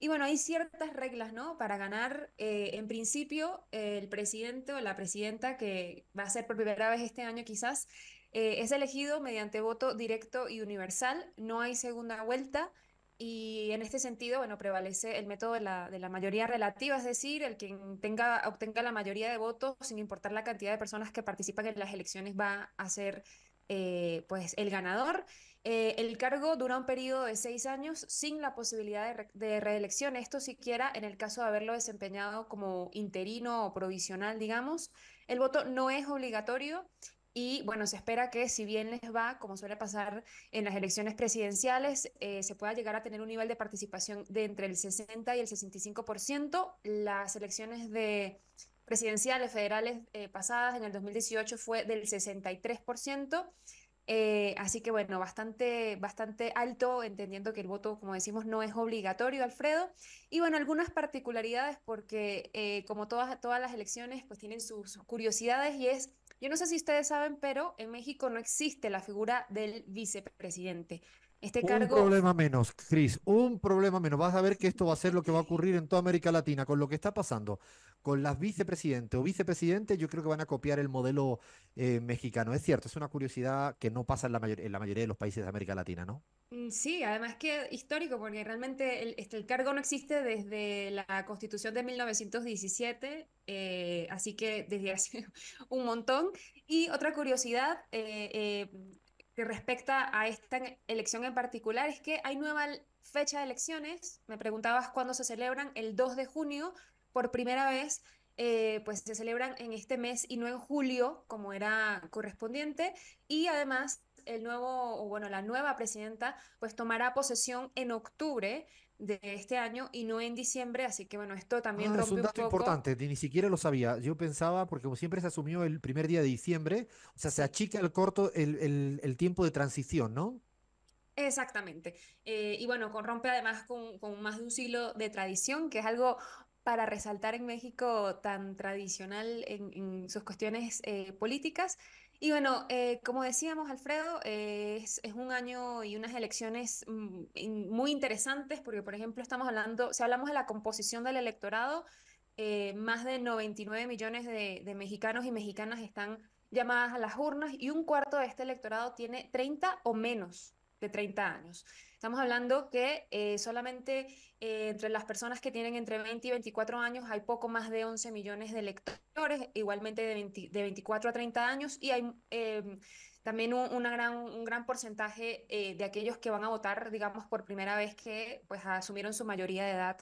Y bueno, hay ciertas reglas, ¿no? Para ganar, eh, en principio, el presidente o la presidenta que va a ser por primera vez este año quizás, eh, es elegido mediante voto directo y universal, no hay segunda vuelta y en este sentido, bueno, prevalece el método de la, mayoría relativa, es decir, el quien tenga, obtenga la mayoría de votos, sin importar la cantidad de personas que participan en las elecciones, va a ser eh, pues el ganador. Eh, el cargo dura un periodo de seis años sin la posibilidad de, reelección, esto siquiera en el caso de haberlo desempeñado como interino o provisional, digamos. El voto no es obligatorio y bueno, se espera que si bien les va, como suele pasar en las elecciones presidenciales, eh, se pueda llegar a tener un nivel de participación de entre el 60 y el 65%. Las elecciones de presidenciales federales eh, pasadas en el 2018 fue del 63%. Eh, así que bueno, bastante, bastante alto, entendiendo que el voto, como decimos, no es obligatorio, Alfredo. Y bueno, algunas particularidades porque como todas, todas las elecciones, pues tienen sus curiosidades y es yo no sé si ustedes saben, pero en México no existe la figura del vicepresidente. Este cargo... Un problema menos, Cris, un problema menos. Vas a ver que esto va a ser lo que va a ocurrir en toda América Latina con lo que está pasando. Con las vicepresidentes o vicepresidentes, yo creo que van a copiar el modelo eh, mexicano. Es cierto, es una curiosidad que no pasa en la, mayoría de los países de América Latina, ¿no? Mm, sí, además que histórico, porque realmente este, el, cargo no existe desde la Constitución de 1917, eh, así que desde hace (laughs) un montón. Y otra curiosidad, eh, que respecta a esta elección en particular es que hay nueva fecha de elecciones. Me preguntabas cuándo se celebran. El 2 de junio, por primera vez, eh, pues se celebran en este mes y no en julio, como era correspondiente. Y además, el nuevo, o bueno, la nueva presidenta, pues tomará posesión en octubre de este año y no en diciembre, así que bueno, esto también ah, es un dato importante, ni siquiera lo sabía. Yo pensaba, porque como siempre se asumió el primer día de diciembre, o sea, se achica al corto el, tiempo de transición, ¿no? Exactamente. Eh, y bueno, con, rompe además con, con más de un siglo de tradición, que es algo para resaltar en México tan tradicional en, sus cuestiones eh, políticas, y bueno, eh, como decíamos, Alfredo, eh, es, un año y unas elecciones mm, muy interesantes porque, por ejemplo, estamos hablando, si hablamos de la composición del electorado, eh, más de 99 millones de, de, mexicanos y mexicanas están llamadas a las urnas y un cuarto de este electorado tiene 30 o menos de 30 años. Estamos hablando que eh, solamente eh, entre las personas que tienen entre 20 y 24 años hay poco más de 11 millones de electores igualmente de, de 24 a 30 años, y hay em, también un, una gran, un gran porcentaje eh, de aquellos que van a votar, digamos, por primera vez que pues, asumieron su mayoría de edad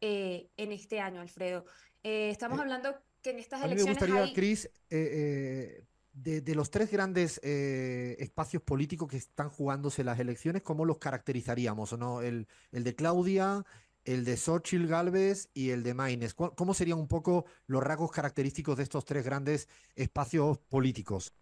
en este año, Alfredo. estamos hablando que en estas elecciones... me gustaría, Cris, de, los tres grandes eh, espacios políticos que están jugándose las elecciones, ¿cómo los caracterizaríamos? ¿no? El, de Claudia, el de Xochitl Galvez y el de Maines. ¿Cómo serían un poco los rasgos característicos de estos tres grandes espacios políticos?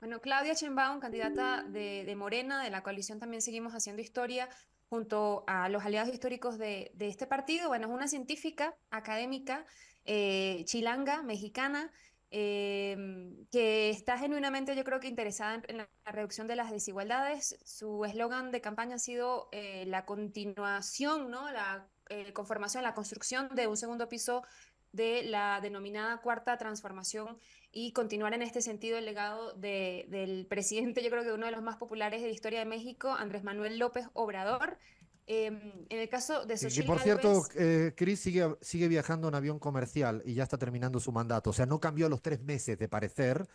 Bueno, Claudia Sheinbaum, candidata de, Morena, de la coalición también seguimos haciendo historia, junto a los aliados históricos de, este partido. Bueno, es una científica académica eh, chilanga, mexicana, Em, que está genuinamente, yo creo que interesada en, la reducción de las desigualdades. Su eslogan de campaña ha sido eh, la continuación, ¿no? la eh, conformación, la construcción de un segundo piso de la denominada cuarta transformación y continuar en este sentido el legado del presidente, yo creo que uno de los más populares de la historia de México, Andrés Manuel López Obrador, Em, en el caso de Xochitl Y por cierto, eh, Chris sigue, sigue viajando en avión comercial y ya está terminando su mandato. O sea, no cambió los tres meses de parecer,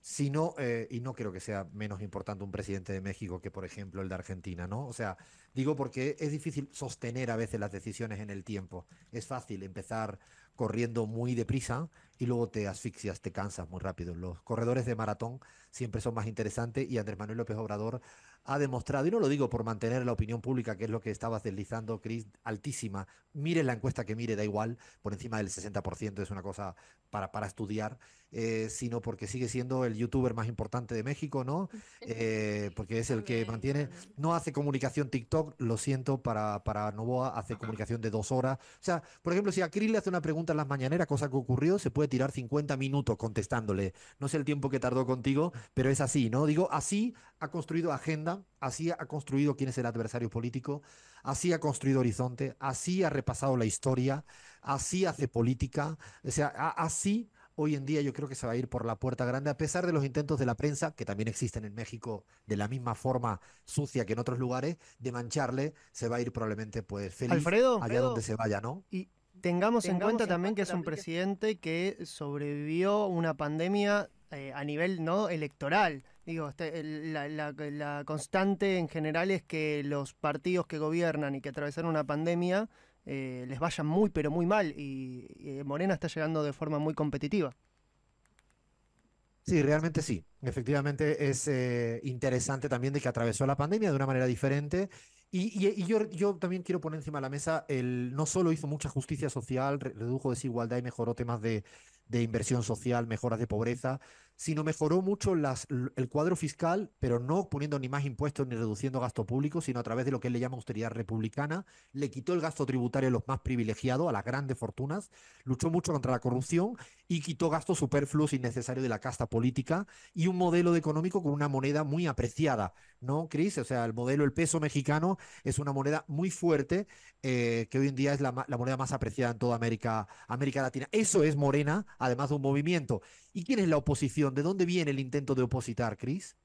sino, eh, y no creo que sea menos importante un presidente de México que, por ejemplo, el de Argentina, ¿no? O sea, digo porque es difícil sostener a veces las decisiones en el tiempo. Es fácil empezar corriendo muy deprisa y luego te asfixias, te cansas muy rápido. Los corredores de maratón siempre son más interesantes y Andrés Manuel López Obrador ha demostrado, y no lo digo por mantener la opinión pública, que es lo que estabas deslizando, Cris, altísima. Mire la encuesta que mire, da igual, por encima del 60% es una cosa para, para estudiar, eh, sino porque sigue siendo el youtuber más importante de México, ¿no? (laughs) Eh, porque es el que mantiene, no hace comunicación TikTok, lo siento, para, para Novoa hace comunicación de dos horas. O sea, por ejemplo, si a Cris le hace una pregunta, en las mañaneras, cosa que ocurrió, se puede tirar 50 minutos contestándole. No sé el tiempo que tardó contigo, pero es así, ¿no? Digo, así ha construido agenda, así ha construido quién es el adversario político, así ha construido horizonte, así ha repasado la historia, así hace política, o sea, así hoy en día yo creo que se va a ir por la puerta grande, a pesar de los intentos de la prensa, que también existen en México de la misma forma sucia que en otros lugares, de mancharle, se va a ir probablemente pues feliz Alfredo, allá donde se vaya, ¿no? Y, Tengamos, en cuenta también que es un presidente que sobrevivió una pandemia eh, a nivel no electoral. Digo, este, la, constante en general es que los partidos que gobiernan y que atravesaron una pandemia eh, les vayan muy, pero muy mal. Y, eh, Morena está llegando de forma muy competitiva. Sí, realmente sí. Efectivamente es interesante también de que atravesó la pandemia de una manera diferente y, yo, también quiero poner encima de la mesa, el, no solo hizo mucha justicia social, redujo desigualdad y mejoró temas de inversión social, mejoras de pobreza, sino mejoró mucho las, el cuadro fiscal, pero no poniendo ni más impuestos ni reduciendo gasto público, sino a través de lo que él le llama austeridad republicana, le quitó el gasto tributario a los más privilegiados, a las grandes fortunas, luchó mucho contra la corrupción y quitó gastos superfluos innecesarios de la casta política y un modelo económico con una moneda muy apreciada, ¿no, Cris? O sea, el modelo, el peso mexicano es una moneda muy fuerte eh, que hoy en día es la, moneda más apreciada en toda América Latina. Eso es Morena, además de un movimiento. ¿Y quién es la oposición? ¿De dónde viene el intento de opositar, Cris?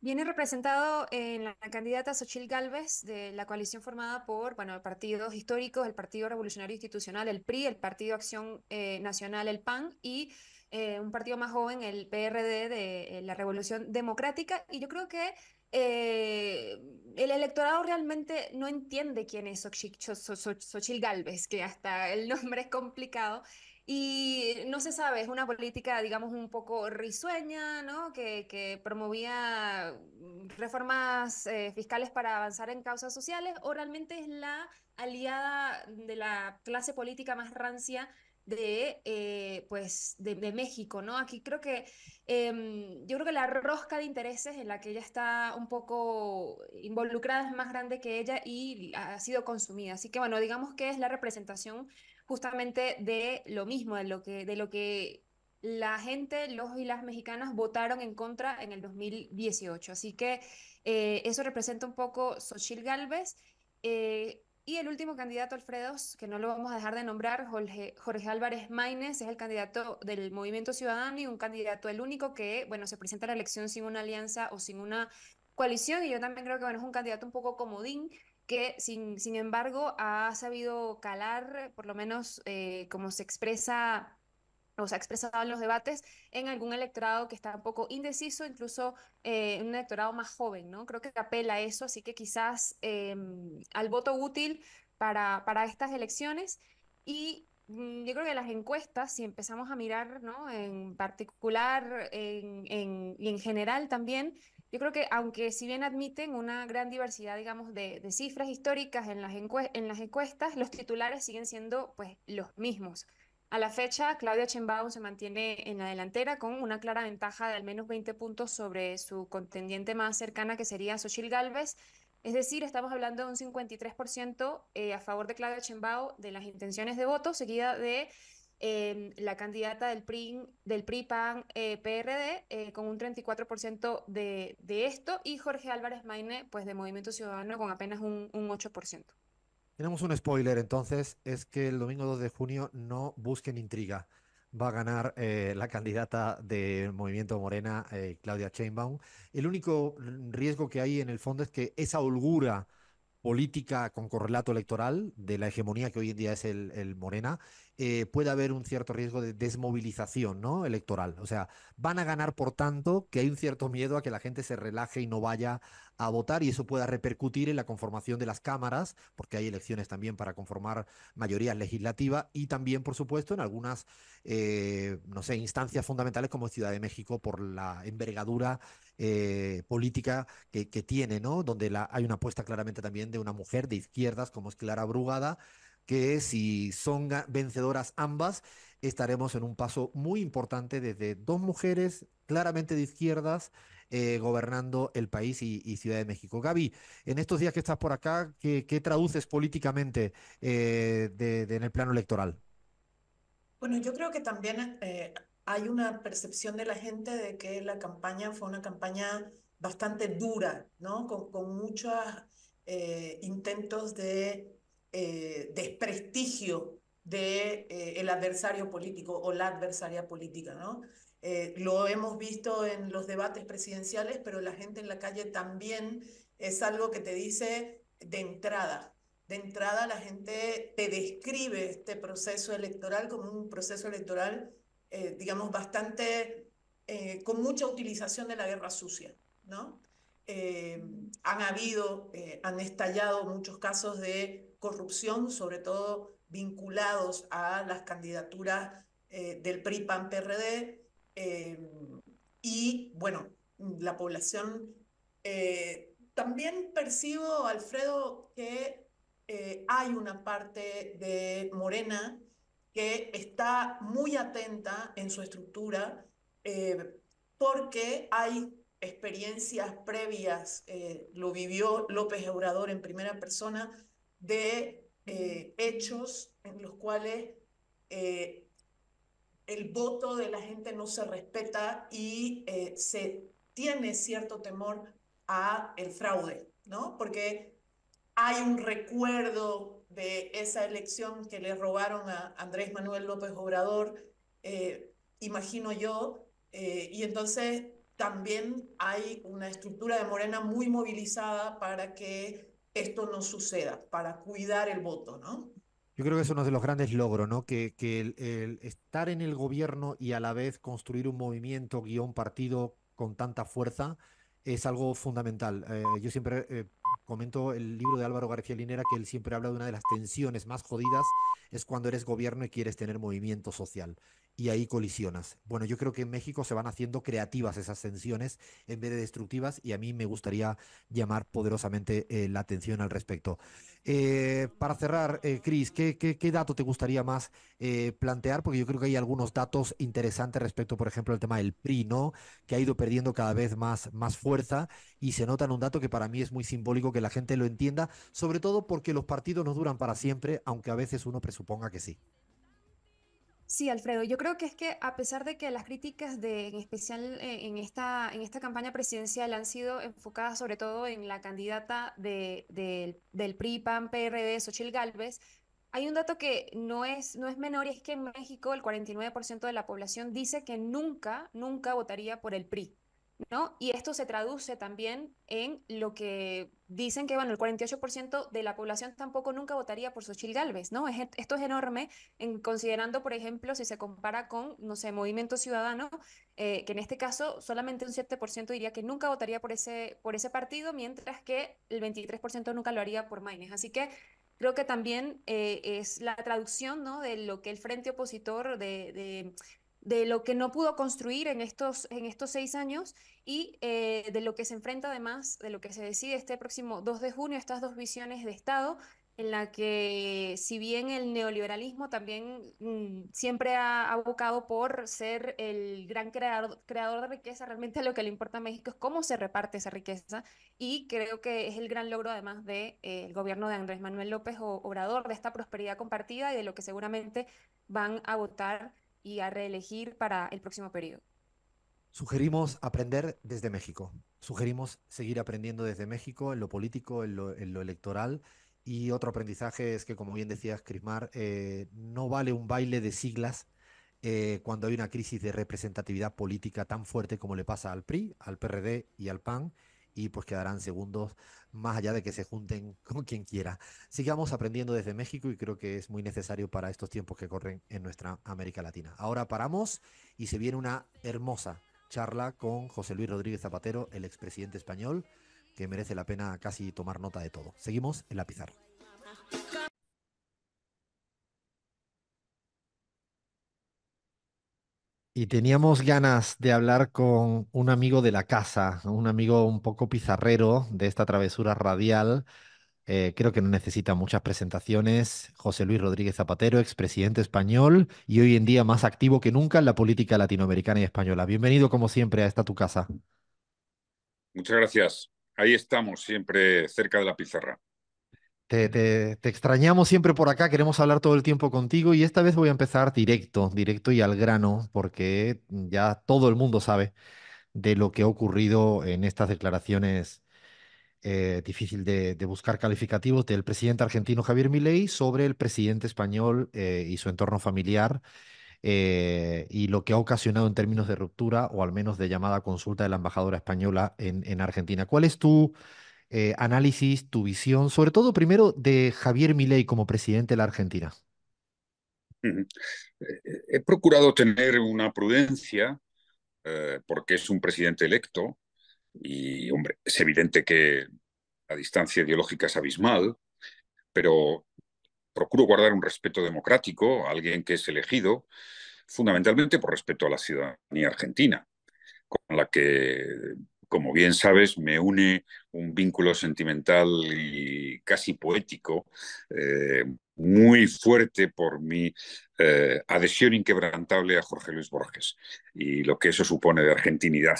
Viene representado en la candidata Sochil Gálvez de la coalición formada por bueno, partidos históricos, el Partido Revolucionario Institucional, el PRI, el Partido Acción eh, Nacional, el PAN, y eh, un partido más joven, el PRD de eh, la Revolución Democrática. Y yo creo que el electorado realmente no entiende quién es Sochil Gálvez, que hasta el nombre es complicado, y no se sabe, es una política, digamos, un poco risueña, ¿no? Que, promovía reformas eh, fiscales para avanzar en causas sociales, o realmente es la aliada de la clase política más rancia de, eh, pues, de, México, ¿no? Aquí creo que, em, yo creo que la rosca de intereses en la que ella está un poco involucrada es más grande que ella y ha sido consumida. Así que, bueno, digamos que es la representación justamente de lo mismo, de lo que, de lo que la gente, los y las mexicanas votaron en contra en el 2018. Así que eh, eso representa un poco Xochil Gálvez. Eh, y el último candidato, Alfredo, que no lo vamos a dejar de nombrar, Jorge, Jorge Álvarez Maínez, es el candidato del Movimiento Ciudadano y un candidato el único que, bueno, se presenta a la elección sin una alianza o sin una coalición. Y yo también creo que, bueno, es un candidato un poco comodín, que sin, sin embargo ha sabido calar, por lo menos eh, como se expresa o se ha expresado en los debates en algún electorado que está un poco indeciso, incluso eh, un electorado más joven, ¿no? Creo que apela a eso, así que quizás em, al voto útil para, para estas elecciones. Y mm, yo creo que las encuestas, si empezamos a mirar, ¿no? En particular en, en, y en general también, yo creo que aunque si bien admiten una gran diversidad, digamos, de, cifras históricas en las, encuestas, los titulares siguen siendo pues los mismos. A la fecha, Claudia Chembao se mantiene en la delantera con una clara ventaja de al menos 20 puntos sobre su contendiente más cercana, que sería Sochil Gálvez. Es decir, estamos hablando de un 53% eh, a favor de Claudia Chembao de las intenciones de voto, seguida de la candidata del PRI, del PRI PAN eh, PRD, eh, con un 34% de, esto, y Jorge Álvarez Maine, pues de Movimiento Ciudadano, con apenas un, 8%. Tenemos un spoiler entonces, es que el domingo 2 de junio no busquen intriga. Va a ganar eh, la candidata del Movimiento Morena, Claudia Chainbaum. El único riesgo que hay en el fondo es que esa holgura política con correlato electoral de la hegemonía que hoy en día es el, el Morena eh, puede haber un cierto riesgo de desmovilización ¿no? electoral. O sea, van a ganar por tanto que hay un cierto miedo a que la gente se relaje y no vaya a votar y eso pueda repercutir en la conformación de las cámaras, porque hay elecciones también para conformar mayorías legislativa y también, por supuesto, en algunas, eh, no sé, instancias fundamentales como Ciudad de México por la envergadura eh, política que, tiene, ¿no? Donde la, hay una apuesta claramente también de una mujer de izquierdas como es Clara Brugada, que si son vencedoras ambas, estaremos en un paso muy importante desde dos mujeres claramente de izquierdas eh, gobernando el país y, Ciudad de México. Gaby, en estos días que estás por acá, ¿qué, traduces políticamente eh, en el plano electoral? Bueno, yo creo que también eh, hay una percepción de la gente de que la campaña fue una campaña bastante dura, ¿no? con muchos intentos de eh, desprestigio del de, eh, el adversario político o la adversaria política, ¿no? Eh, lo hemos visto en los debates presidenciales, pero la gente en la calle también es algo que te dice de entrada. De entrada la gente te describe este proceso electoral como un proceso electoral, digamos, bastante, con mucha utilización de la guerra sucia, ¿no? han habido, han estallado muchos casos de corrupción, sobre todo vinculados a las candidaturas eh, del PRI-PAN-PRD. Eh, y bueno, la población... Eh, también percibo, Alfredo, que hay una parte de Morena que está muy atenta en su estructura porque hay experiencias previas, lo vivió López Obrador en primera persona, de eh, hechos en los cuales eh, el voto de la gente no se respeta y eh, se tiene cierto temor a el fraude, ¿no? Porque hay un recuerdo de esa elección que le robaron a Andrés Manuel López Obrador, imagino yo, y entonces también hay una estructura de Morena muy movilizada para que esto no suceda, para cuidar el voto, ¿no? Yo creo que es uno de los grandes logros, ¿no? Que, el, estar en el gobierno y a la vez construir un movimiento, guión, partido con tanta fuerza es algo fundamental. Eh, yo siempre eh, comento el libro de Álvaro García Linera que él siempre habla de una de las tensiones más jodidas es cuando eres gobierno y quieres tener movimiento social y ahí colisionas. Bueno, yo creo que en México se van haciendo creativas esas tensiones en vez de destructivas y a mí me gustaría llamar poderosamente eh, la atención al respecto. Eh, para cerrar, eh, Cris, ¿qué, dato te gustaría más plantear? Porque yo creo que hay algunos datos interesantes respecto, por ejemplo, al tema del PRI, ¿no? Que ha ido perdiendo cada vez más, más fuerza y se nota en un dato que para mí es muy simbólico que la gente lo entienda, sobre todo porque los partidos no duran para siempre, aunque a veces uno presuponga que sí. Sí, Alfredo, yo creo que es que a pesar de que las críticas de, en especial eh, en esta, en esta campaña presidencial han sido enfocadas sobre todo en la candidata de, del PRI, PAN, PRD, Sochil Gálvez, hay un dato que no es, no es menor y es que en México el 49% de la población dice que nunca, nunca votaría por el PRI. ¿no? Y esto se traduce también en lo que dicen que, bueno, el 48% de la población tampoco nunca votaría por Xochitl Galvez ¿no? esto es enorme, en, considerando, por ejemplo, si se compara con, no sé, Movimiento Ciudadano, eh, que en este caso solamente un 7% diría que nunca votaría por ese, por ese partido, mientras que el 23% nunca lo haría por Maines. Así que creo que también eh, es la traducción ¿no? de lo que el frente opositor de, de, de lo que no pudo construir en estos, en estos seis años y eh, de lo que se enfrenta además, de lo que se decide este próximo 2 de junio, estas dos visiones de Estado, en la que si bien el neoliberalismo también mm, siempre ha abocado por ser el gran creador, de riqueza, realmente lo que le importa a México es cómo se reparte esa riqueza y creo que es el gran logro además del de, eh, el gobierno de Andrés Manuel López Obrador, de esta prosperidad compartida y de lo que seguramente van a votar y a reelegir para el próximo periodo. Sugerimos aprender desde México. Sugerimos seguir aprendiendo desde México en lo político, en lo, electoral. Y otro aprendizaje es que, como bien decías, Crismar, eh, no vale un baile de siglas eh, cuando hay una crisis de representatividad política tan fuerte como le pasa al PRI, al PRD y al PAN, y pues quedarán segundos más allá de que se junten (laughs) con quien quiera. Sigamos aprendiendo desde México y creo que es muy necesario para estos tiempos que corren en nuestra América Latina. Ahora paramos y se viene una hermosa charla con José Luis Rodríguez Zapatero, el expresidente español, que merece la pena casi tomar nota de todo. Seguimos en la pizarra. Y teníamos ganas de hablar con un amigo de la casa, un amigo un poco pizarrero de esta travesura radial. Eh, creo que no necesita muchas presentaciones. José Luis Rodríguez Zapatero, expresidente español y hoy en día más activo que nunca en la política latinoamericana y española. Bienvenido, como siempre, a esta tu casa. Muchas gracias. Ahí estamos, siempre cerca de la pizarra. Te, extrañamos siempre por acá, queremos hablar todo el tiempo contigo y esta vez voy a empezar directo, directo y al grano, porque ya todo el mundo sabe de lo que ha ocurrido en estas declaraciones eh, difícil de, buscar calificativos del presidente argentino Javier Milei sobre el presidente español eh, y su entorno familiar eh, y lo que ha ocasionado en términos de ruptura o al menos de llamada consulta de la embajadora española en Argentina. ¿Cuál es tu... Eh, análisis, tu visión, sobre todo primero de Javier Milei como presidente de la Argentina. Eh, he procurado tener una prudencia eh, porque es un presidente electo y, hombre, es evidente que la distancia ideológica es abismal, pero procuro guardar un respeto democrático a alguien que es elegido fundamentalmente por respeto a la ciudadanía argentina, con la que, como bien sabes, me une un vínculo sentimental y casi poético, eh, muy fuerte por mi eh, adhesión inquebrantable a Jorge Luis Borges y lo que eso supone de argentinidad.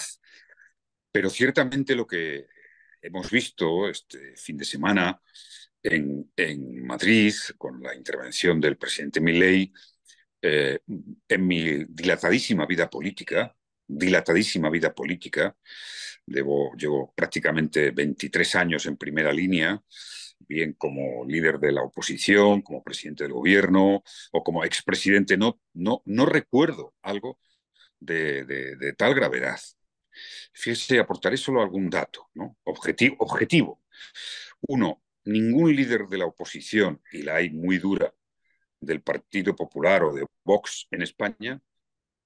Pero ciertamente lo que hemos visto este fin de semana en, Madrid, con la intervención del presidente Milley, eh, en mi dilatadísima vida política, dilatadísima vida política. llevo prácticamente 23 años en primera línea, bien como líder de la oposición, como presidente del gobierno o como expresidente. No, no, no recuerdo algo de, tal gravedad. Fíjese, aportaré solo algún dato, ¿no? objetivo, objetivo. Uno, ningún líder de la oposición, y la hay muy dura, del Partido Popular o de Vox en España,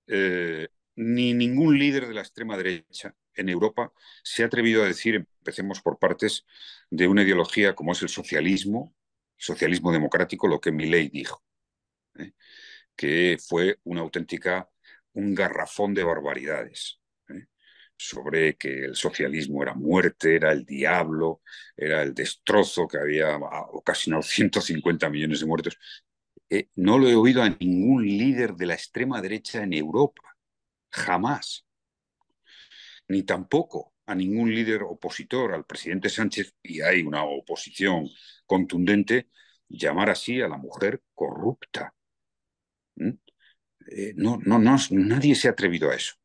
eh, ni ningún líder de la extrema derecha en Europa se ha atrevido a decir, empecemos por partes, de una ideología como es el socialismo, socialismo democrático, lo que Milley dijo, ¿eh? que fue una auténtica, un garrafón de barbaridades ¿eh? sobre que el socialismo era muerte, era el diablo, era el destrozo que había ah, ocasionado 150 (laughs) millones de muertos. Eh, no lo he oído a ningún líder de la extrema derecha en Europa jamás, ni tampoco a ningún líder opositor al presidente Sánchez, y hay una oposición contundente, llamar así a la mujer corrupta. ¿Mm? Eh, no, no, nadie se ha atrevido a eso.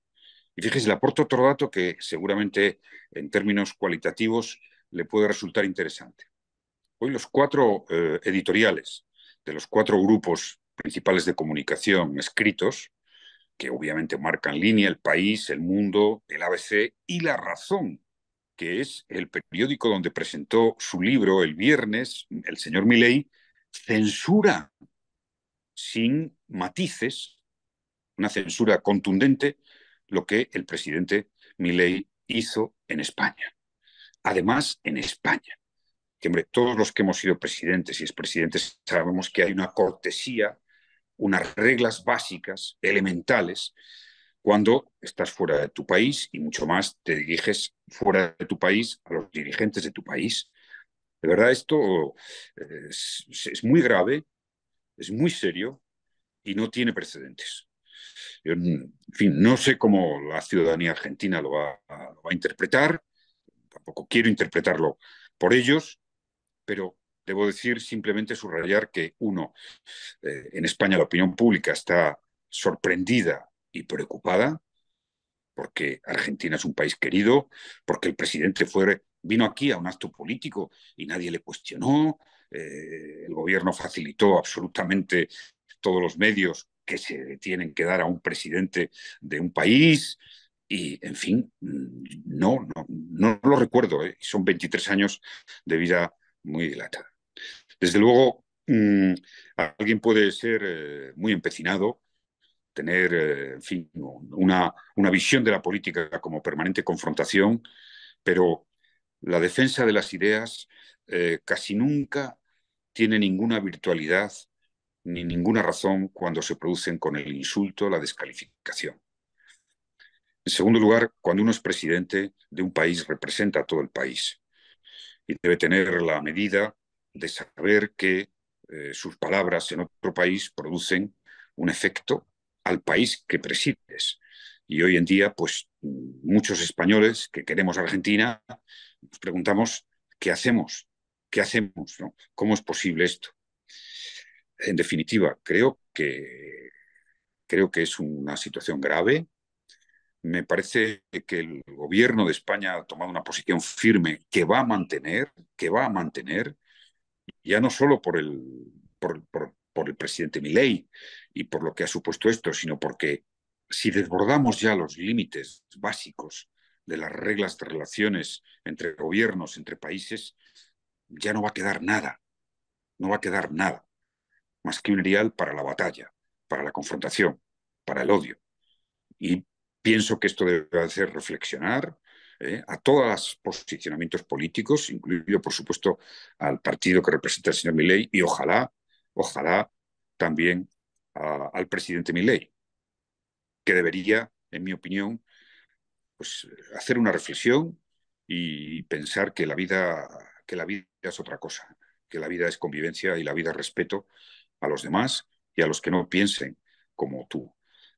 Y fíjese, le aporto otro dato que seguramente en términos cualitativos le puede resultar interesante. Hoy los cuatro eh, editoriales de los cuatro grupos principales de comunicación escritos que obviamente en línea el país, el mundo, el ABC y La Razón, que es el periódico donde presentó su libro el viernes el señor Milley, censura sin matices, una censura contundente, lo que el presidente Milley hizo en España. Además, en España. Que, todos los que hemos sido presidentes y expresidentes sabemos que hay una cortesía unas reglas básicas, elementales, cuando estás fuera de tu país y mucho más te diriges fuera de tu país a los dirigentes de tu país. De verdad, esto eh, es, muy grave, es muy serio y no tiene precedentes. en fin, no sé cómo la ciudadanía argentina lo va, lo va a interpretar, tampoco quiero interpretarlo por ellos, pero Debo decir simplemente subrayar que, uno, eh, en España la opinión pública está sorprendida y preocupada porque Argentina es un país querido, porque el presidente vino aquí a un acto político y nadie le cuestionó, eh, el gobierno facilitó absolutamente todos los medios que se tienen que dar a un presidente de un país y, en fin, no, no, no lo recuerdo, eh, son 23 años de vida muy dilatada. Desde luego, mm, alguien puede ser eh, muy empecinado, tener, eh, una, visión de la política como permanente confrontación, pero la defensa de las ideas eh, casi nunca tiene ninguna virtualidad ni ninguna razón cuando se producen con el insulto, la descalificación. En segundo lugar, cuando uno es presidente de un país, representa a todo el país y debe tener la medida de saber que eh, sus palabras en otro país producen un efecto al país que presides. Y hoy en día, pues muchos españoles que queremos a Argentina, nos preguntamos, ¿qué hacemos? ¿Qué hacemos? ¿Cómo es posible esto? En definitiva, creo que, creo que es una situación grave. Me parece que el gobierno de España ha tomado una posición firme que va a mantener, que va a mantener, ya no solo por el, presidente Milei y por lo que ha supuesto esto, sino porque si desbordamos ya los límites básicos de las reglas de relaciones entre gobiernos, entre países, ya no va a quedar nada, no va a quedar nada, más que un ideal para la batalla, para la confrontación, para el odio. Y pienso que esto debe hacer reflexionar, ¿eh? a todos los posicionamientos políticos, incluido, por supuesto, al partido que representa el señor Milley y ojalá, ojalá también al presidente Milley, que debería, en mi opinión, pues, hacer una reflexión y pensar que la vida que la vida es otra cosa, que la vida es convivencia y la vida es respeto a los demás y a los que no piensen como tú.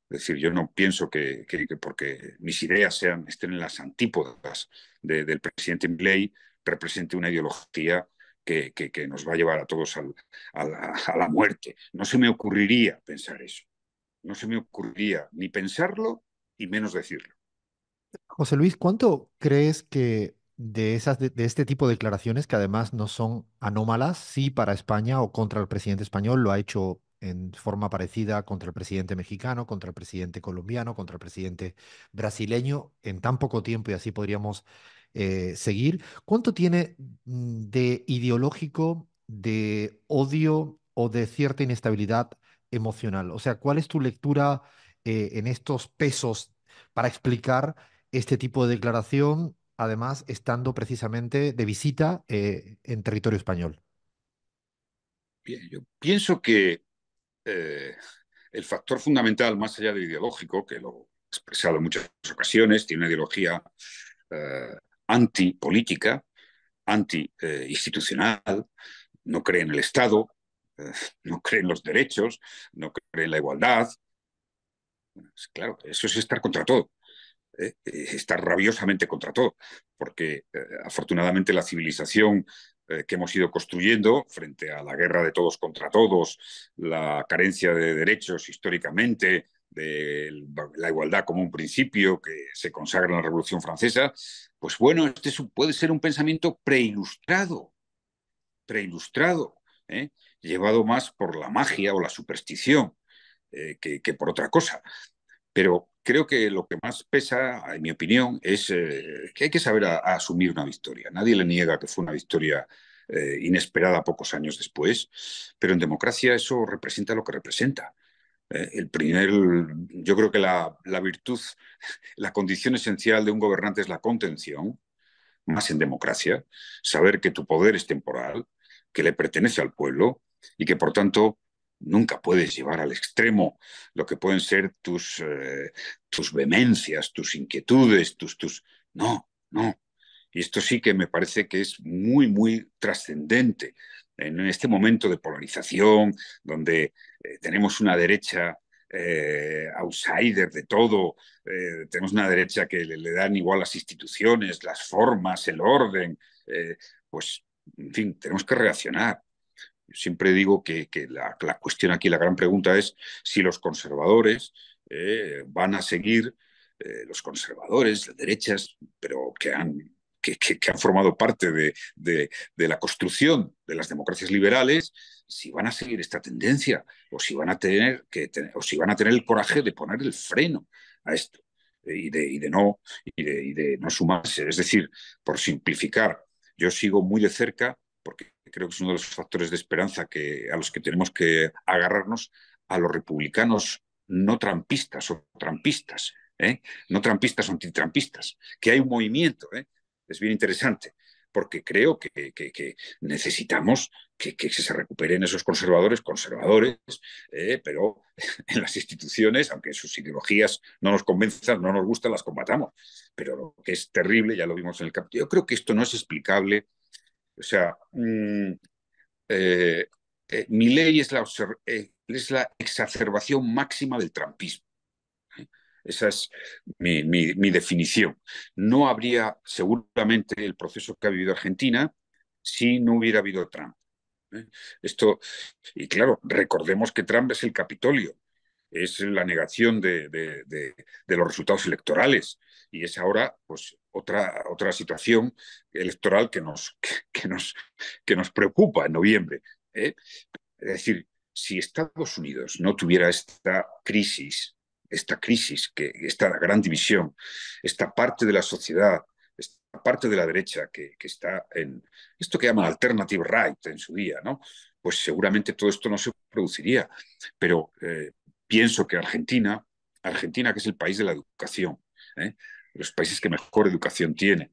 Es decir, yo no pienso que, porque mis ideas sean, estén en las antípodas del presidente Milley, represente una ideología que, que, nos va a llevar a todos a, la, muerte. No se me ocurriría pensar eso. No se me ocurriría ni pensarlo y menos decirlo. José Luis, ¿cuánto crees que de, esas, de, este tipo de declaraciones, que además no son anómalas, sí para España o contra el presidente español, lo ha hecho en forma parecida contra el presidente mexicano, contra el presidente colombiano, contra el presidente brasileño en tan poco tiempo y así podríamos eh, seguir. ¿Cuánto tiene mm, de ideológico, de odio o de cierta inestabilidad emocional? O sea, ¿cuál es tu lectura eh, en estos pesos para explicar este tipo de declaración, además estando precisamente de visita eh, en territorio español? Bien, yo pienso que eh, el factor fundamental, más allá de ideológico, que lo he expresado en muchas ocasiones, tiene una ideología eh, antipolítica, anti-institucional, no cree en el Estado, eh, no cree en los derechos, no cree en la igualdad. Pues claro, eso es estar contra todo. estar rabiosamente contra todo, porque afortunadamente la civilización eh, que hemos ido construyendo frente a la guerra de todos contra todos, la carencia de derechos históricamente, de la igualdad como un principio que se consagra en la Revolución Francesa, pues bueno, este puede ser un pensamiento preilustrado, preilustrado, ¿eh? llevado más por la magia o la superstición eh, que por otra cosa. Pero creo que lo que más pesa, en mi opinión, es eh, que hay que saber asumir una victoria. Nadie le niega que fue una victoria eh, inesperada pocos años después, pero en democracia eso representa lo que representa. Eh, el primer, yo creo que la, virtud, (laughs) la condición esencial de un gobernante es la contención, más en democracia, saber que tu poder es temporal, que le pertenece al pueblo y que por tanto nunca puedes llevar al extremo lo que pueden ser tus, eh, tus vehemencias, tus inquietudes, tus, tus... No, no. Y esto sí que me parece que es muy, muy trascendente en este momento de polarización, donde eh, tenemos una derecha eh, outsider de todo, tenemos una derecha que le, le, dan igual las instituciones, las formas, el orden, pues, en fin, tenemos que reaccionar siempre digo que, la, cuestión aquí, la gran pregunta es si los conservadores eh, van a seguir, eh, los conservadores, las derechas, pero que han, que, han formado parte de, la construcción de las democracias liberales, si van a seguir esta tendencia o si van a tener, que, o si van a tener el coraje de poner el freno a esto. Eh, y de, y de no y de, y de no sumarse. Es decir, por simplificar, yo sigo muy de cerca porque creo que es uno de los factores de esperanza que, a los que tenemos que agarrarnos, a los republicanos no trampistas o trampistas, ¿eh? no trampistas o antitrampistas, que hay un movimiento, ¿eh? es bien interesante, porque creo que, necesitamos que, se recuperen esos conservadores, conservadores, ¿eh? pero (laughs) en las instituciones, aunque sus ideologías no nos convenzan, no nos gustan, las combatamos. Pero lo que es terrible, ya lo vimos en el capítulo, yo creo que esto no es explicable o sea, mm, eh, eh, mi ley es la, eh, es la exacerbación máxima del trampismo. Esa es mi, definición. No habría seguramente el proceso que ha vivido Argentina si no hubiera habido Trump. Esto, y claro, recordemos que Trump es el Capitolio, es la negación de, los resultados electorales y es ahora pues otra, otra situación electoral que nos, que, nos, que nos preocupa en noviembre. ¿eh? Es decir, si Estados Unidos no tuviera esta crisis, esta crisis, que, esta gran división, esta parte de la sociedad, esta parte de la derecha que, está en esto que llaman alternative right en su día, ¿no? pues seguramente todo esto no se produciría. Pero eh, pienso que Argentina, Argentina que es el país de la educación, ¿eh? los países que mejor educación tiene,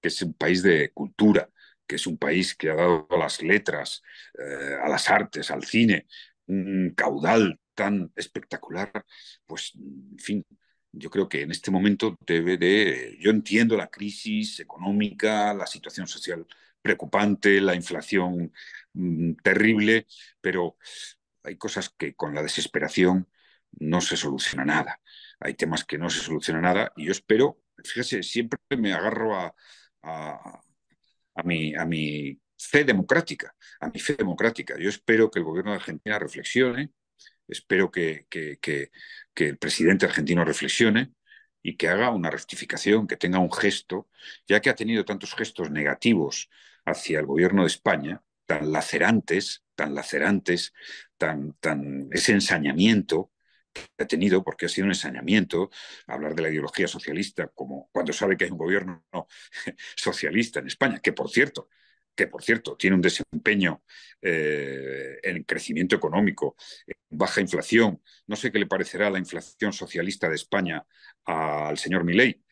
que es un país de cultura, que es un país que ha dado a las letras, eh, a las artes, al cine, un caudal tan espectacular, pues, en fin, yo creo que en este momento debe de, yo entiendo la crisis económica, la situación social preocupante, la inflación mm, terrible, pero hay cosas que con la desesperación no se soluciona nada. Hay temas que no se soluciona nada y yo espero, fíjese, siempre me agarro a, a, mi, a mi fe democrática, a mi fe democrática. Yo espero que el gobierno de Argentina reflexione, espero que, que el presidente argentino reflexione y que haga una rectificación, que tenga un gesto, ya que ha tenido tantos gestos negativos hacia el gobierno de España, tan lacerantes, tan lacerantes, tan, tan, ese ensañamiento que ha tenido, porque ha sido un ensañamiento hablar de la ideología socialista, como cuando sabe que hay un gobierno (laughs) socialista en España, que por cierto, que por cierto tiene un desempeño eh, en crecimiento económico, en baja inflación. No sé qué le parecerá la inflación socialista de España al señor Milei,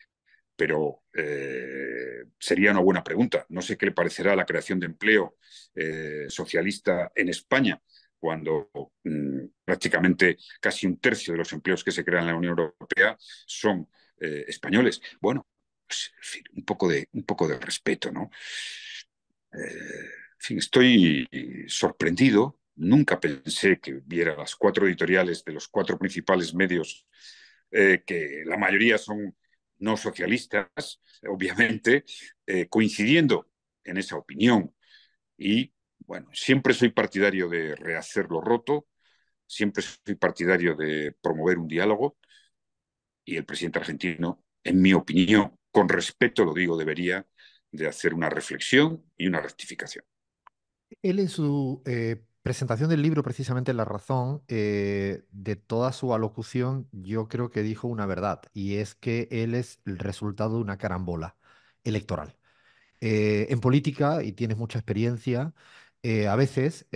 pero eh, sería una buena pregunta. No sé qué le parecerá la creación de empleo eh, socialista en España, cuando mm, prácticamente casi un tercio de los empleos que se crean en la Unión Europea son eh, españoles. Bueno, pues, en fin, un, poco de, un poco de respeto, ¿no? en fin, estoy sorprendido. Nunca pensé que viera las cuatro editoriales de los cuatro principales medios que la mayoría son no socialistas, obviamente, eh, coincidiendo en esa opinión. Y bueno, siempre soy partidario de rehacer lo roto, siempre soy partidario de promover un diálogo y el presidente argentino, en mi opinión, con respeto lo digo, debería de hacer una reflexión y una rectificación. Él en su eh, presentación del libro, precisamente La Razón, eh, de toda su alocución, yo creo que dijo una verdad, y es que él es el resultado de una carambola electoral. Eh, en política, y tienes mucha experiencia, eh, a veces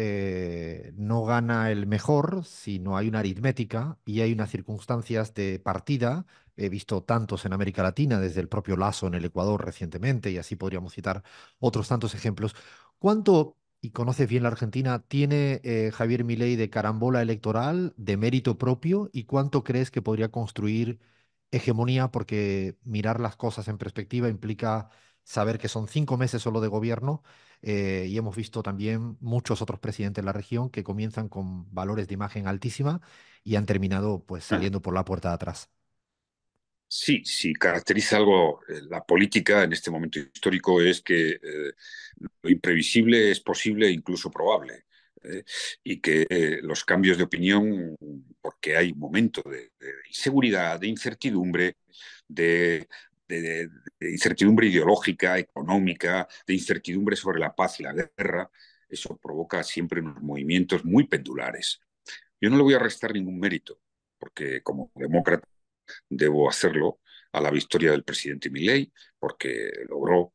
no gana el mejor si no hay una aritmética y hay unas circunstancias de partida. He visto tantos en América Latina, desde el propio Lazo en el Ecuador recientemente, y así podríamos citar otros tantos ejemplos. ¿Cuánto y conoces bien la Argentina, ¿tiene eh, Javier Milei de carambola electoral, de mérito propio? ¿Y cuánto crees que podría construir hegemonía? Porque mirar las cosas en perspectiva implica saber que son cinco meses solo de gobierno eh, y hemos visto también muchos otros presidentes de la región que comienzan con valores de imagen altísima y han terminado pues saliendo por la puerta de atrás. Sí, sí, caracteriza algo eh, la política en este momento histórico es que eh, lo imprevisible es posible e incluso probable. Eh, y que los cambios de opinión, porque hay momentos momento de, inseguridad, de incertidumbre, de, incertidumbre ideológica, económica, de incertidumbre sobre la paz y la guerra, eso provoca siempre unos movimientos muy pendulares. Yo no le voy a restar ningún mérito, porque como demócrata debo hacerlo a la victoria del presidente Milley, porque logró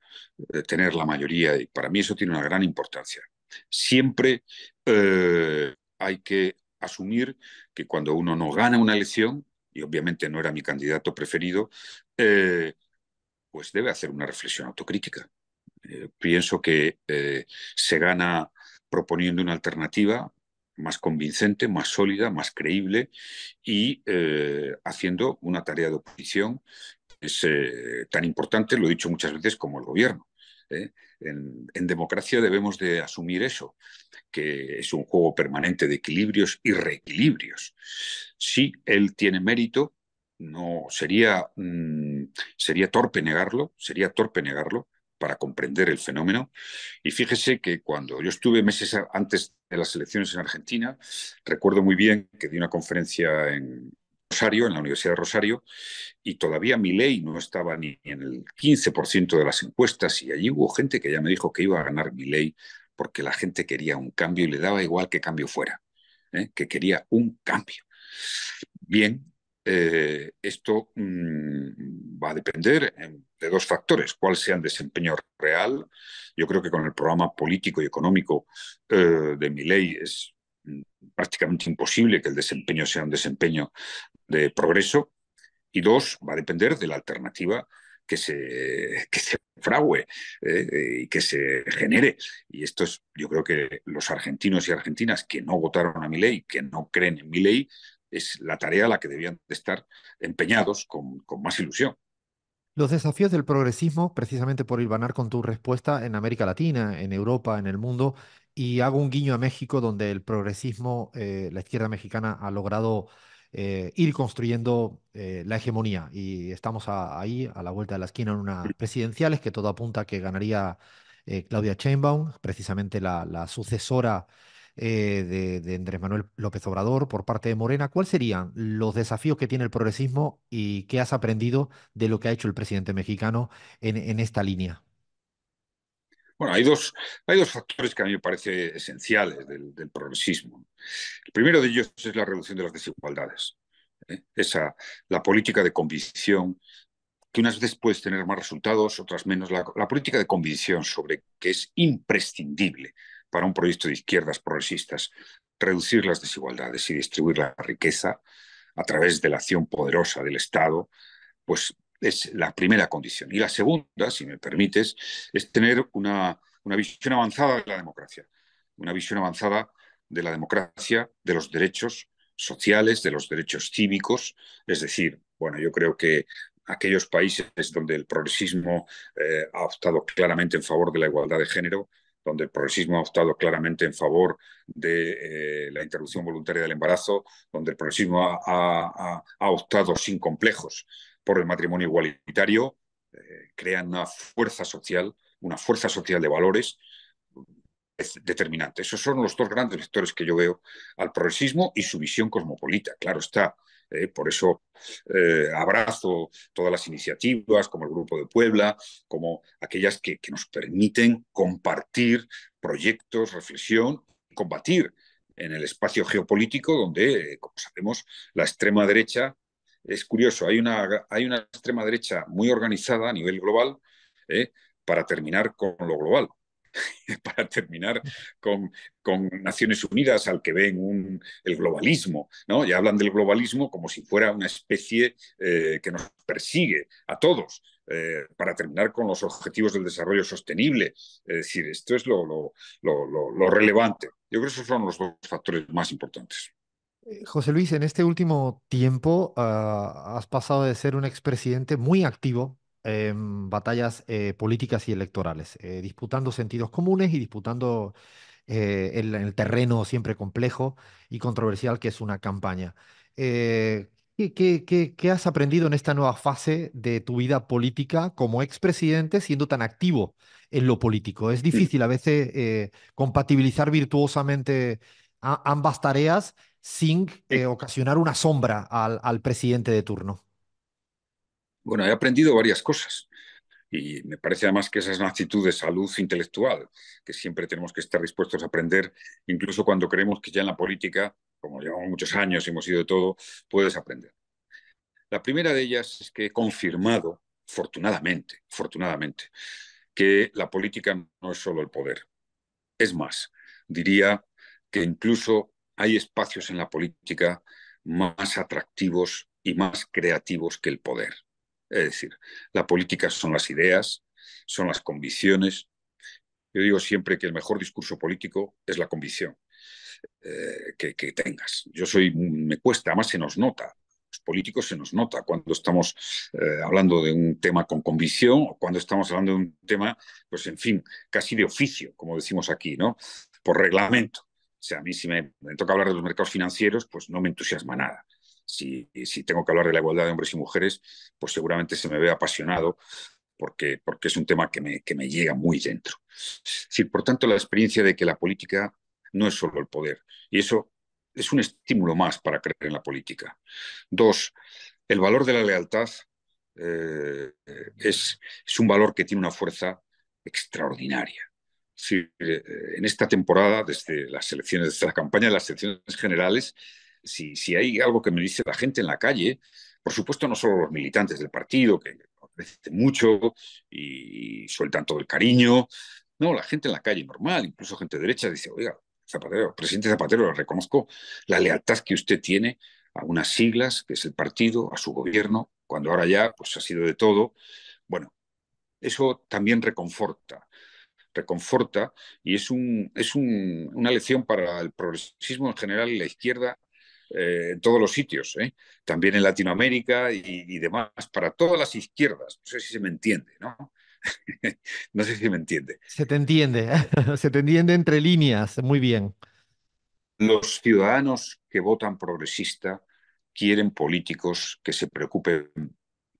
eh, tener la mayoría y para mí eso tiene una gran importancia. Siempre eh, hay que asumir que cuando uno no gana una elección, y obviamente no era mi candidato preferido, eh, pues debe hacer una reflexión autocrítica. pienso que se gana proponiendo una alternativa más convincente, más sólida, más creíble y eh, haciendo una tarea de oposición es eh, tan importante, lo he dicho muchas veces, como el gobierno. ¿eh? En, democracia debemos de asumir eso, que es un juego permanente de equilibrios y reequilibrios. Si él tiene mérito, no sería, mm, sería torpe negarlo, sería torpe negarlo, para comprender el fenómeno. Y fíjese que cuando yo estuve meses antes de las elecciones en Argentina, recuerdo muy bien que di una conferencia en Rosario, en la Universidad de Rosario, y todavía mi ley no estaba ni en el 15% de las encuestas, y allí hubo gente que ya me dijo que iba a ganar mi ley porque la gente quería un cambio y le daba igual qué cambio fuera, ¿eh? que quería un cambio. Bien, eh, esto mm, va a depender de dos factores, cuál sea el desempeño real. Yo creo que con el programa político y económico eh, de mi ley es mm, prácticamente imposible que el desempeño sea un desempeño de progreso. Y dos, va a depender de la alternativa que se, (laughs) que se frague eh, y que se genere. Y esto es, yo creo que los argentinos y argentinas que no votaron a mi ley, que no creen en mi ley, es la tarea a la que debían de estar empeñados con más ilusión. Los desafíos del progresismo, precisamente por ganar con tu respuesta en América Latina, en Europa, en el mundo, y hago un guiño a México, donde el progresismo, eh, la izquierda mexicana ha logrado eh, ir construyendo eh, la hegemonía. Y estamos ahí, a la vuelta de la esquina, en unas presidenciales que todo apunta a que ganaría Claudia Sheinbaum, precisamente la, la sucesora eh, de, Andrés Manuel López Obrador por parte de Morena, ¿cuáles serían los desafíos que tiene el progresismo y qué has aprendido de lo que ha hecho el presidente mexicano en, esta línea? Bueno, hay dos, hay dos factores que a mí me parece esenciales del, progresismo. El primero de ellos es la reducción de las desigualdades. ¿eh? Esa, la política de convicción, que unas veces puedes tener más resultados, otras menos. la política de convicción sobre que es imprescindible para un proyecto de izquierdas progresistas, reducir las desigualdades y distribuir la riqueza a través de la acción poderosa del Estado, pues es la primera condición. Y la segunda, si me permites, es tener una, visión avanzada de la democracia, una visión avanzada de la democracia, de los derechos sociales, de los derechos cívicos. Es decir, bueno, yo creo que aquellos países donde el progresismo eh, ha optado claramente en favor de la igualdad de género, donde el progresismo ha optado claramente en favor de eh, la interrupción voluntaria del embarazo, donde el progresismo ha, optado sin complejos por el matrimonio igualitario, eh, crean una fuerza social, una fuerza social de valores determinante. Esos son los dos grandes vectores que yo veo al progresismo y su visión cosmopolita. Claro está, ¿eh? por eso eh, abrazo todas las iniciativas, como el Grupo de Puebla, como aquellas que, nos permiten compartir proyectos, reflexión, combatir en el espacio geopolítico donde, eh, como sabemos, la extrema derecha, es curioso, hay una, hay una extrema derecha muy organizada a nivel global para terminar con lo global. (laughs) para terminar con, con Naciones Unidas al que ven el globalismo, ¿no? Ya hablan del globalismo como si fuera una especie eh, que nos persigue a todos. Eh, para terminar con los objetivos del desarrollo sostenible. Es decir, esto es lo, lo, relevante. Yo creo que esos son los dos factores más importantes. Eh, José Luis, en este último tiempo ah, has pasado de ser un expresidente muy activo batallas eh, políticas y electorales, eh, disputando sentidos comunes y disputando eh, el, terreno siempre complejo y controversial que es una campaña. ¿qué, has aprendido en esta nueva fase de tu vida política como expresidente siendo tan activo en lo político? Es difícil a veces compatibilizar virtuosamente ambas tareas sin ocasionar una sombra al presidente de turno. Bueno, he aprendido varias cosas y me parece además que esa es una actitud de salud intelectual, que siempre tenemos que estar dispuestos a aprender, incluso cuando creemos que ya en la política, como llevamos muchos años y hemos ido de todo, puedes aprender. La primera de ellas es que he confirmado, afortunadamente, afortunadamente, que la política no es solo el poder. Es más, diría que incluso hay espacios en la política más atractivos y más creativos que el poder. Es decir, la política son las ideas, son las convicciones. Yo digo siempre que el mejor discurso político es la convicción eh, que, tengas. Yo soy, me cuesta, además se nos nota. Los políticos se nos nota cuando estamos eh, hablando de un tema con convicción o cuando estamos hablando de un tema, pues en fin, casi de oficio, como decimos aquí, ¿no? Por reglamento. O sea, a mí si me toca hablar de los mercados financieros, pues no me entusiasma nada si, tengo que hablar de la igualdad de hombres y mujeres, pues seguramente se me ve apasionado porque, porque es un tema que me, que me llega muy dentro. Sí, por tanto, la experiencia de que la política no es solo el poder, y eso es un estímulo más para creer en la política. Dos, el valor de la lealtad eh, es, es, un valor que tiene una fuerza extraordinaria. Sí, eh, en esta temporada, desde las elecciones, desde la campaña de las elecciones generales, si, hay algo que me dice la gente en la calle, por supuesto no solo los militantes del partido, que crecen mucho y sueltan todo el cariño, no, la gente en la calle normal, incluso gente derecha, dice, oiga, Zapatero, presidente Zapatero, le reconozco la lealtad que usted tiene a unas siglas, que es el partido, a su gobierno, cuando ahora ya pues, ha sido de todo. Bueno, eso también reconforta, reconforta y es, un, es una lección para el progresismo en general y la izquierda eh, en todos los sitios, ¿eh? también en Latinoamérica y, demás, para todas las izquierdas. No sé si se me entiende, ¿no? (laughs) no sé si me entiende. Se te entiende, (laughs) se te entiende entre líneas, muy bien. Los ciudadanos que votan progresista quieren políticos que se preocupen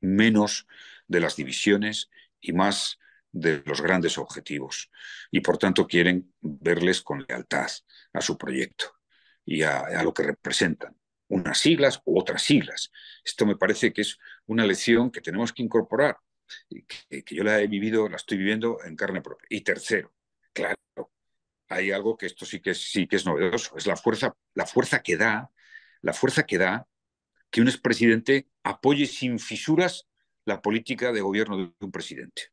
menos de las divisiones y más de los grandes objetivos y por tanto quieren verles con lealtad a su proyecto y a, lo que representan, unas siglas u otras siglas. Esto me parece que es una lección que tenemos que incorporar, que, que yo la he vivido, la estoy viviendo en carne propia. Y tercero, claro, hay algo que esto sí que, sí que es novedoso, es la fuerza, la fuerza que da, la fuerza que da que un expresidente apoye sin fisuras la política de gobierno de un presidente.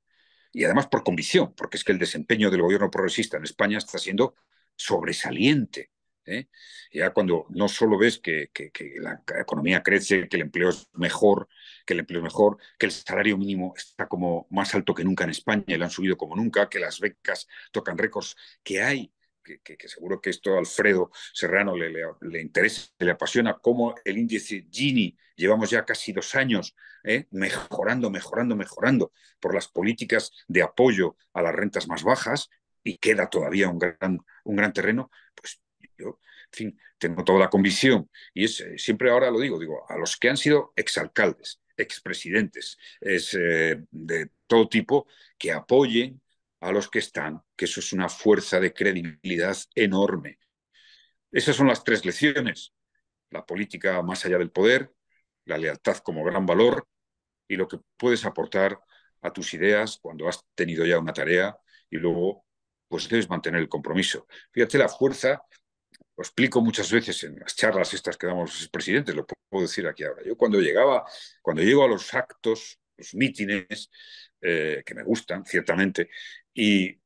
Y además por convicción, porque es que el desempeño del gobierno progresista en España está siendo sobresaliente ¿eh? Ya cuando no solo ves que, la economía crece, que el empleo es mejor, que el empleo es mejor, que el salario mínimo está como más alto que nunca en España y lo han subido como nunca, que las becas tocan récords, que hay que, seguro que esto a Alfredo Serrano le, interesa, le apasiona, como el índice Gini llevamos ya casi dos años ¿eh? mejorando, mejorando, mejorando por las políticas de apoyo a las rentas más bajas y queda todavía un gran, un gran terreno, pues en fin, tengo toda la convicción, y eh, siempre ahora lo digo, digo, a los que han sido exalcaldes, expresidentes, eh, de todo tipo, que apoyen a los que están, que eso es una fuerza de credibilidad enorme. Esas son las tres lecciones. La política más allá del poder, la lealtad como gran valor y lo que puedes aportar a tus ideas cuando has tenido ya una tarea y luego pues debes mantener el compromiso. Fíjate la fuerza lo explico muchas veces en las charlas estas que damos los presidentes, lo puedo decir aquí ahora. Yo cuando llegaba, cuando llego a los actos, los mítines, eh, que me gustan, ciertamente, y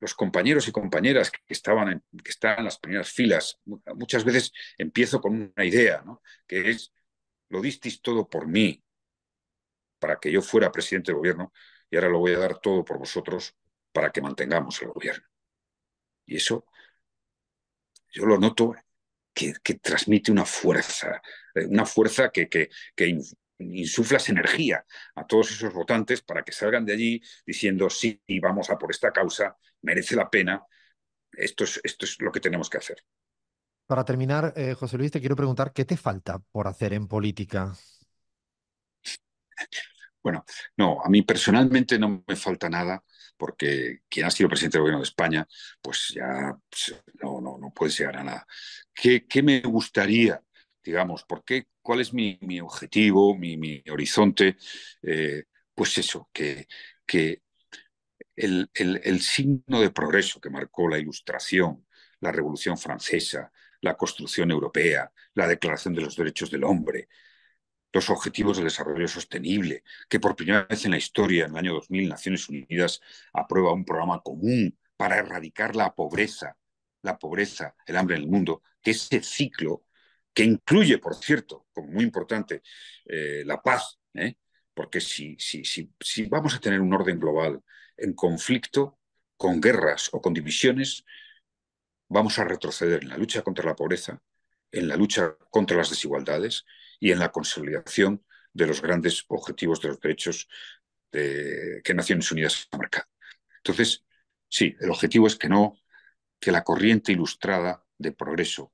los compañeros y compañeras que estaban en, que están en las primeras filas, muchas veces empiezo con una idea, que es, lo disteis todo por mí, para que yo fuera presidente del gobierno, y ahora lo voy a dar todo por vosotros para que mantengamos el gobierno. Y eso yo lo noto que, transmite una fuerza, eh, una fuerza que, que, insuflas energía a todos esos votantes para que salgan de allí diciendo, sí, vamos a por esta causa, merece la pena, esto es, lo que tenemos que hacer. Para terminar, eh, José Luis, te quiero preguntar, ¿qué te falta por hacer en política? (laughs) Bueno, no, a mí personalmente no me falta nada porque quien ha sido presidente del gobierno de España, pues ya pues, no, puede llegar a nada. ¿Qué, me gustaría, digamos, por qué, cuál es mi, objetivo, mi, horizonte? Eh, pues eso, que, el signo de progreso que marcó la Ilustración, la Revolución Francesa, la construcción europea, la Declaración de los Derechos del Hombre, los Objetivos de Desarrollo Sostenible, que por primera vez en la historia, en el año 2000, Naciones Unidas aprueba un programa común para erradicar la pobreza, la pobreza, el hambre en el mundo, que ese ciclo, que incluye, por cierto, como muy importante, eh, la paz, ¿eh? porque si, si, si vamos a tener un orden global en conflicto, con guerras o con divisiones, vamos a retroceder en la lucha contra la pobreza, en la lucha contra las desigualdades y en la consolidación de los grandes objetivos de los derechos de, que Naciones Unidas ha marcado. Entonces, sí, el objetivo es que no, que la corriente ilustrada de progreso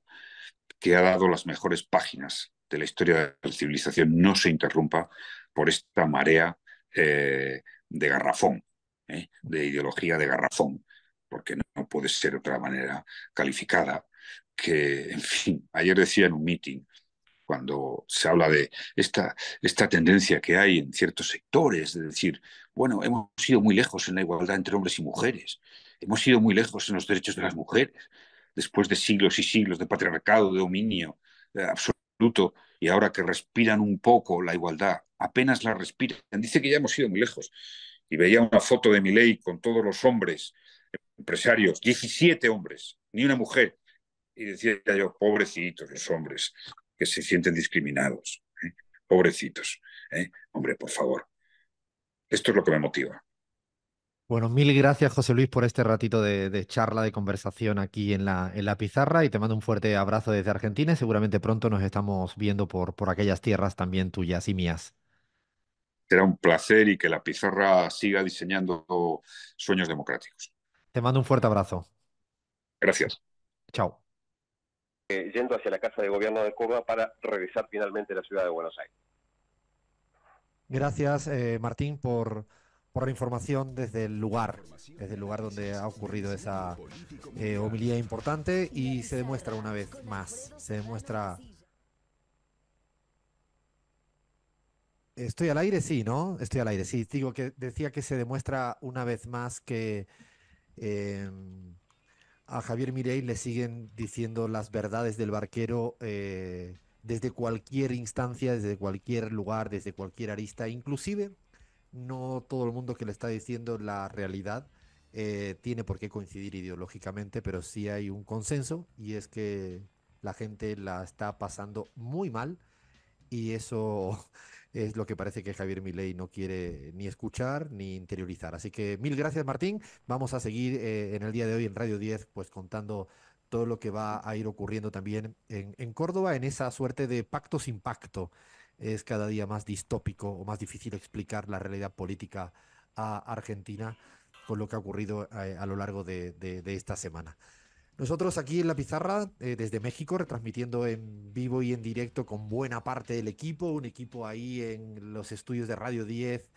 que ha dado las mejores páginas de la historia de la civilización no se interrumpa por esta marea eh, de garrafón, ¿eh? de ideología de garrafón, porque no puede ser otra manera calificada que, en fin, ayer decía en un meeting, cuando se habla de esta, tendencia que hay en ciertos sectores, de decir, bueno, hemos ido muy lejos en la igualdad entre hombres y mujeres, hemos ido muy lejos en los derechos de las mujeres, después de siglos y siglos de patriarcado, de dominio eh, absoluto, y ahora que respiran un poco la igualdad, apenas la respiran, dice que ya hemos ido muy lejos. Y veía una foto de mi ley con todos los hombres, empresarios, 17 hombres, ni una mujer, y decía yo, pobrecitos los hombres, que se sienten discriminados. ¿eh? Pobrecitos. ¿eh? Hombre, por favor. Esto es lo que me motiva. Bueno, mil gracias José Luis por este ratito de, charla, de conversación aquí en la, en la pizarra y te mando un fuerte abrazo desde Argentina y seguramente pronto nos estamos viendo por, por aquellas tierras también tuyas y mías. Será un placer y que la pizarra siga diseñando sueños democráticos. Te mando un fuerte abrazo. Gracias. Chao. Eh, yendo hacia la Casa de Gobierno de Córdoba para regresar finalmente a la ciudad de Buenos Aires. Gracias, eh, Martín, por, la información desde el lugar, desde el lugar donde ha ocurrido esa eh, homilía importante y se demuestra una vez más, se demuestra... Estoy al aire, sí, ¿no? Estoy al aire, sí. Digo que decía que se demuestra una vez más que eh, a Javier Mireille le siguen diciendo las verdades del barquero eh, desde cualquier instancia, desde cualquier lugar, desde cualquier arista, inclusive no todo el mundo que le está diciendo la realidad eh, tiene por qué coincidir ideológicamente, pero sí hay un consenso y es que la gente la está pasando muy mal y eso es lo que parece que Javier Milei no quiere ni escuchar ni interiorizar. Así que mil gracias, Martín. Vamos a seguir eh, en el día de hoy en Radio 10, pues contando todo lo que va a ir ocurriendo también en, Córdoba, en esa suerte de pacto sin pacto. Es cada día más distópico o más difícil explicar la realidad política a Argentina con lo que ha ocurrido eh, a, lo largo de esta semana. Nosotros aquí en la pizarra, eh, desde México, retransmitiendo en vivo y en directo con buena parte del equipo, un equipo ahí en los estudios de Radio 10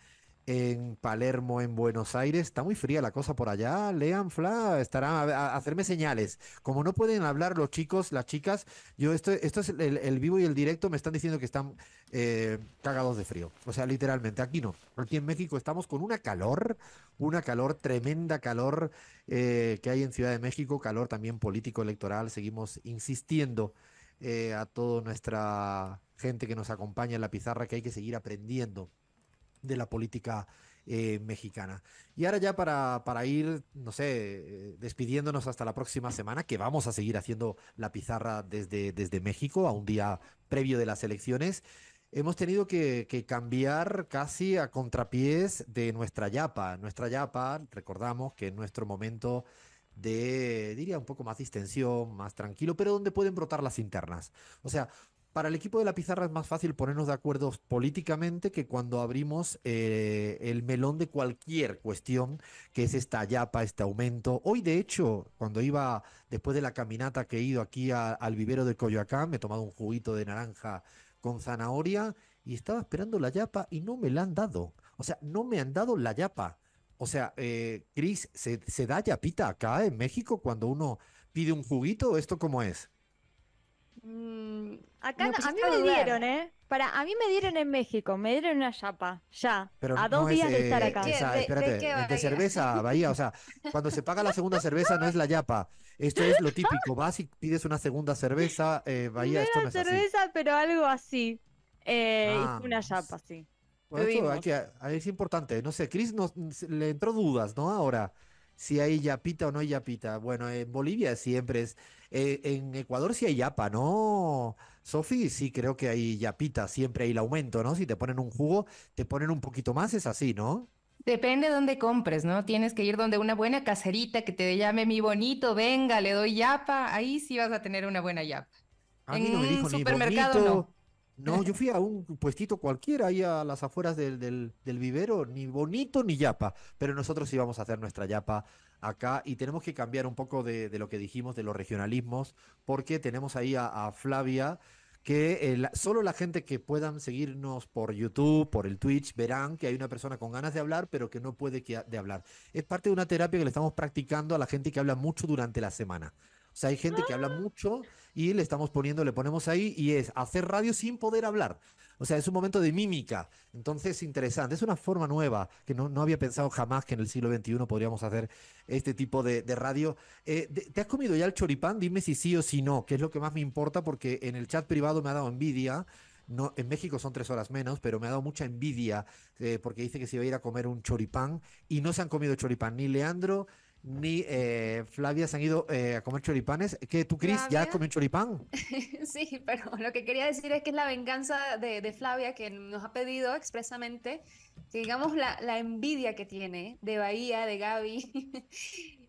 en Palermo, en Buenos Aires. Está muy fría la cosa por allá. Lean, Fla, estarán a, hacerme señales. Como no pueden hablar los chicos, las chicas, yo esto, esto es el, vivo y el directo, me están diciendo que están eh, cagados de frío. O sea, literalmente, aquí no. Aquí en México estamos con una calor, una calor, tremenda calor eh, que hay en Ciudad de México, calor también político, electoral. Seguimos insistiendo eh, a toda nuestra gente que nos acompaña en la pizarra que hay que seguir aprendiendo de la política eh, mexicana. Y ahora ya para, para, ir, no sé, eh, despidiéndonos hasta la próxima semana, que vamos a seguir haciendo la pizarra desde, desde México a un día previo de las elecciones, hemos tenido que, que cambiar casi a contrapiés de nuestra Yapa. Nuestra Yapa, recordamos que en nuestro momento de, diría, un poco más distensión, más tranquilo, pero donde pueden brotar las internas. O sea, para el equipo de la pizarra es más fácil ponernos de acuerdo políticamente que cuando abrimos eh, el melón de cualquier cuestión, que es esta yapa, este aumento. Hoy, de hecho, cuando iba, después de la caminata que he ido aquí al vivero de Coyoacán, me he tomado un juguito de naranja con zanahoria y estaba esperando la yapa y no me la han dado. O sea, no me han dado la yapa. O sea, eh, Cris, ¿se, ¿se da yapita acá en México cuando uno pide un juguito? ¿Esto cómo es? Mm, acá pues a mí me dieron, ¿eh? Para, a mí me dieron en México, me dieron una yapa, ya, Pero a dos días de estar eh, acá. espérate, de, cerveza, Bahía, o sea, cuando se paga la segunda cerveza no es la yapa, esto es lo típico, vas y pides una segunda cerveza, eh, Bahía, no esto no es cerveza, así. pero algo así, eh, una ah. yapa, sí. esto es importante, no sé, Cris le entró dudas, ¿no? Ahora, si hay yapita o no hay yapita. Bueno, en Bolivia siempre es eh, en Ecuador sí hay yapa, ¿no? Sofi, sí creo que hay yapita, siempre hay el aumento, ¿no? Si te ponen un jugo, te ponen un poquito más, es así, ¿no? Depende de dónde compres, ¿no? Tienes que ir donde una buena caserita que te llame mi bonito, venga, le doy yapa, ahí sí vas a tener una buena yapa. en no un supermercado no. No, yo (laughs) fui a un puestito cualquiera ahí a las afueras del, vivero, ni bonito ni yapa, pero nosotros íbamos a hacer nuestra yapa acá y tenemos que cambiar un poco de, lo que dijimos de los regionalismos, porque tenemos ahí a, Flavia que eh, solo la gente que puedan seguirnos por YouTube, por el Twitch, verán que hay una persona con ganas de hablar, pero que no puede de hablar. Es parte de una terapia que le estamos practicando a la gente que habla mucho durante la semana. O sea, hay gente que habla ah. mucho y le estamos poniendo, le ponemos ahí y es hacer radio sin poder hablar. O sea, es un momento de mímica. Entonces, interesante. Es una forma nueva que no, no había pensado jamás que en el siglo XXI podríamos hacer este tipo de, de radio. Eh, ¿Te has comido ya el choripán? Dime si sí o si no, que es lo que más me importa porque en el chat privado me ha dado envidia. No, en México son tres horas menos, pero me ha dado mucha envidia eh, porque dice que se iba a ir a comer un choripán y no se han comido choripán, ni Leandro, ni eh, Flavia se han ido eh, a comer choripanes. ¿Qué tú, Cris, ya comió choripán? (laughs) sí, pero lo que quería decir es que es la venganza de, Flavia que nos ha pedido expresamente, digamos la, la, envidia que tiene de Bahía, de Gaby (laughs)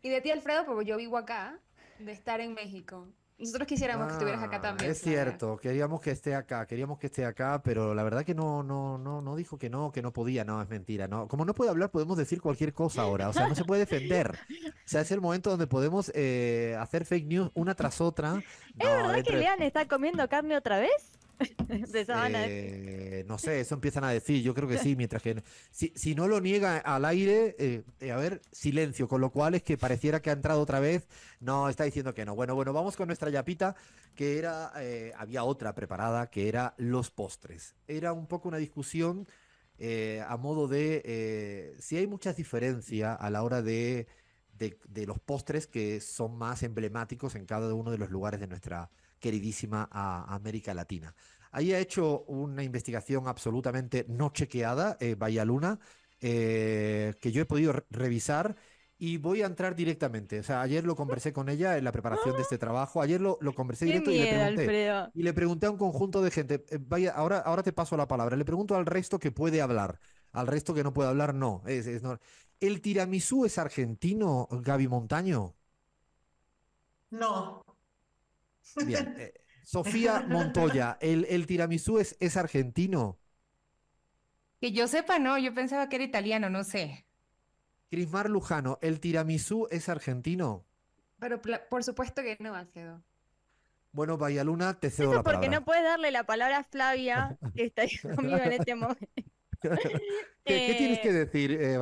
y de ti, Alfredo, porque yo vivo acá, de estar en México. Nosotros quisiéramos que estuvieras acá ah, también. Es cierto, queríamos que esté acá, queríamos que esté acá, pero la verdad que no, no, no, no dijo que no, que no podía, no, es mentira, no. Como no puede hablar, podemos decir cualquier cosa ahora, o sea, no se puede defender. O sea, es el momento donde podemos eh, hacer fake news una tras otra. (laughs) ¿Es verdad que Lean está comiendo carne otra vez? (laughs) Eh, no sé, (laughs) eso empiezan a decir, yo creo que sí, mientras que... Si, no lo niega al aire, eh, eh, a ver, silencio, con lo cual es que pareciera que ha entrado otra vez, no, está diciendo que no. Bueno, bueno, vamos con nuestra yapita, que era, había otra preparada, que era los postres. Era un poco una discusión a modo de si hay muchas diferencias a la hora de, de los postres que son más emblemáticos en cada uno de los lugares de nuestra queridísima a América Latina. Ahí ha hecho una investigación absolutamente no chequeada, eh, Luna, eh, que yo he podido revisar y voy a entrar directamente. O sea, ayer lo conversé con ella en la preparación de este ¡Ah! trabajo. Ayer lo, conversé directo y, le pregunté, y, le pregunté, a un conjunto de gente. Eh, vaya, ahora, ahora te paso la palabra. Le pregunto al resto que puede hablar. Al resto que no puede hablar, no. Es, no. ¿El tiramisú es argentino, Gaby Montaño? No. Bien. (laughs) Eh, Sofía Montoya, ¿el, el tiramisú es, argentino? Que yo sepa, no, yo pensaba que era italiano, no sé. Crismar Lujano, ¿el tiramisú es argentino? Pero por supuesto que no, Acedo. Bueno, Luna, te cedo Eso porque no puedes darle la palabra a Flavia, (laughs) que está conmigo en este momento. (laughs) ¿Qué, tienes que decir, eh,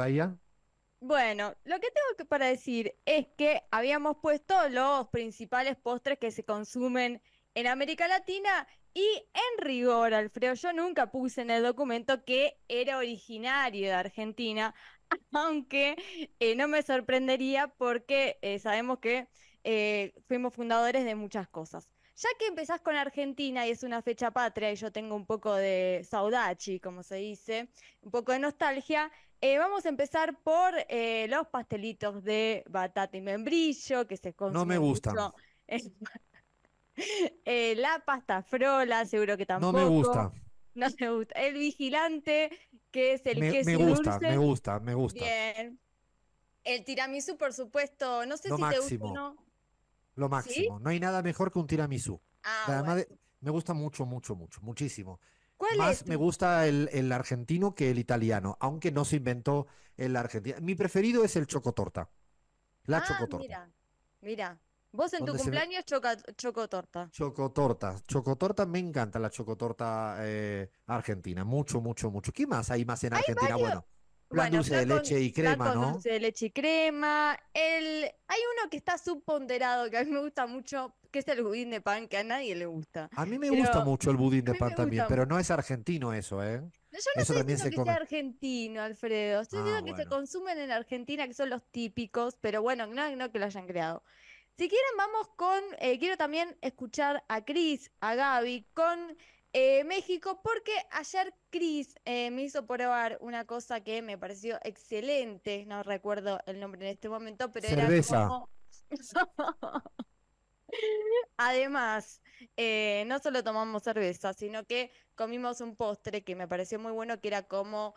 bueno, lo que tengo que para decir es que habíamos puesto los principales postres que se consumen en América Latina y en rigor, Alfredo, yo nunca puse en el documento que era originario de Argentina, (laughs) aunque eh, no me sorprendería porque eh, sabemos que eh, fuimos fundadores de muchas cosas. Ya que empezás con Argentina y es una fecha patria y yo tengo un poco de saudachi, como se dice, un poco de nostalgia, eh, vamos a empezar por eh, los pastelitos de batata y membrillo que se consumen. No me gustan. (laughs) Eh, la pasta frola, seguro que tampoco. No me gusta. (laughs) No me gusta. El vigilante, que es el me, queso me gusta, Me gusta, me gusta. Bien. El tiramisú, por supuesto. No sé si te gusta no. Lo máximo. No hay nada mejor que un tiramisú. Ah, Además, me gusta mucho, mucho, mucho, muchísimo. Más me gusta el, argentino que el italiano, aunque no se inventó el argentino. Mi preferido es el chocotorta. La ah, chocotorta. Mira, mira. Vos en tu cumpleaños me... chocotorta. Chocotorta. Chocotorta, me encanta la chocotorta eh, argentina. Mucho, mucho, mucho. ¿Qué más hay más en Argentina? bueno. Plan dulce de leche y crema, ¿no? dulce de leche y crema. El, hay uno que está subponderado, que a mí me gusta mucho, que es el budín de pan, que a nadie le gusta. A mí me gusta mucho el budín de pan también, pero no es argentino eso, ¿eh? yo no eso también se argentino, Alfredo. Estoy ah, diciendo que se consumen en Argentina, que son los típicos, pero bueno, no, que lo hayan creado. Si quieren, vamos con. Eh, quiero también escuchar a Cris, a Gaby, con eh, México, porque ayer Chris eh, me hizo probar una cosa que me pareció excelente, no recuerdo el nombre en este momento, pero era como... (laughs) Además, eh, no solo tomamos cerveza, sino que comimos un postre que me pareció muy bueno, que era como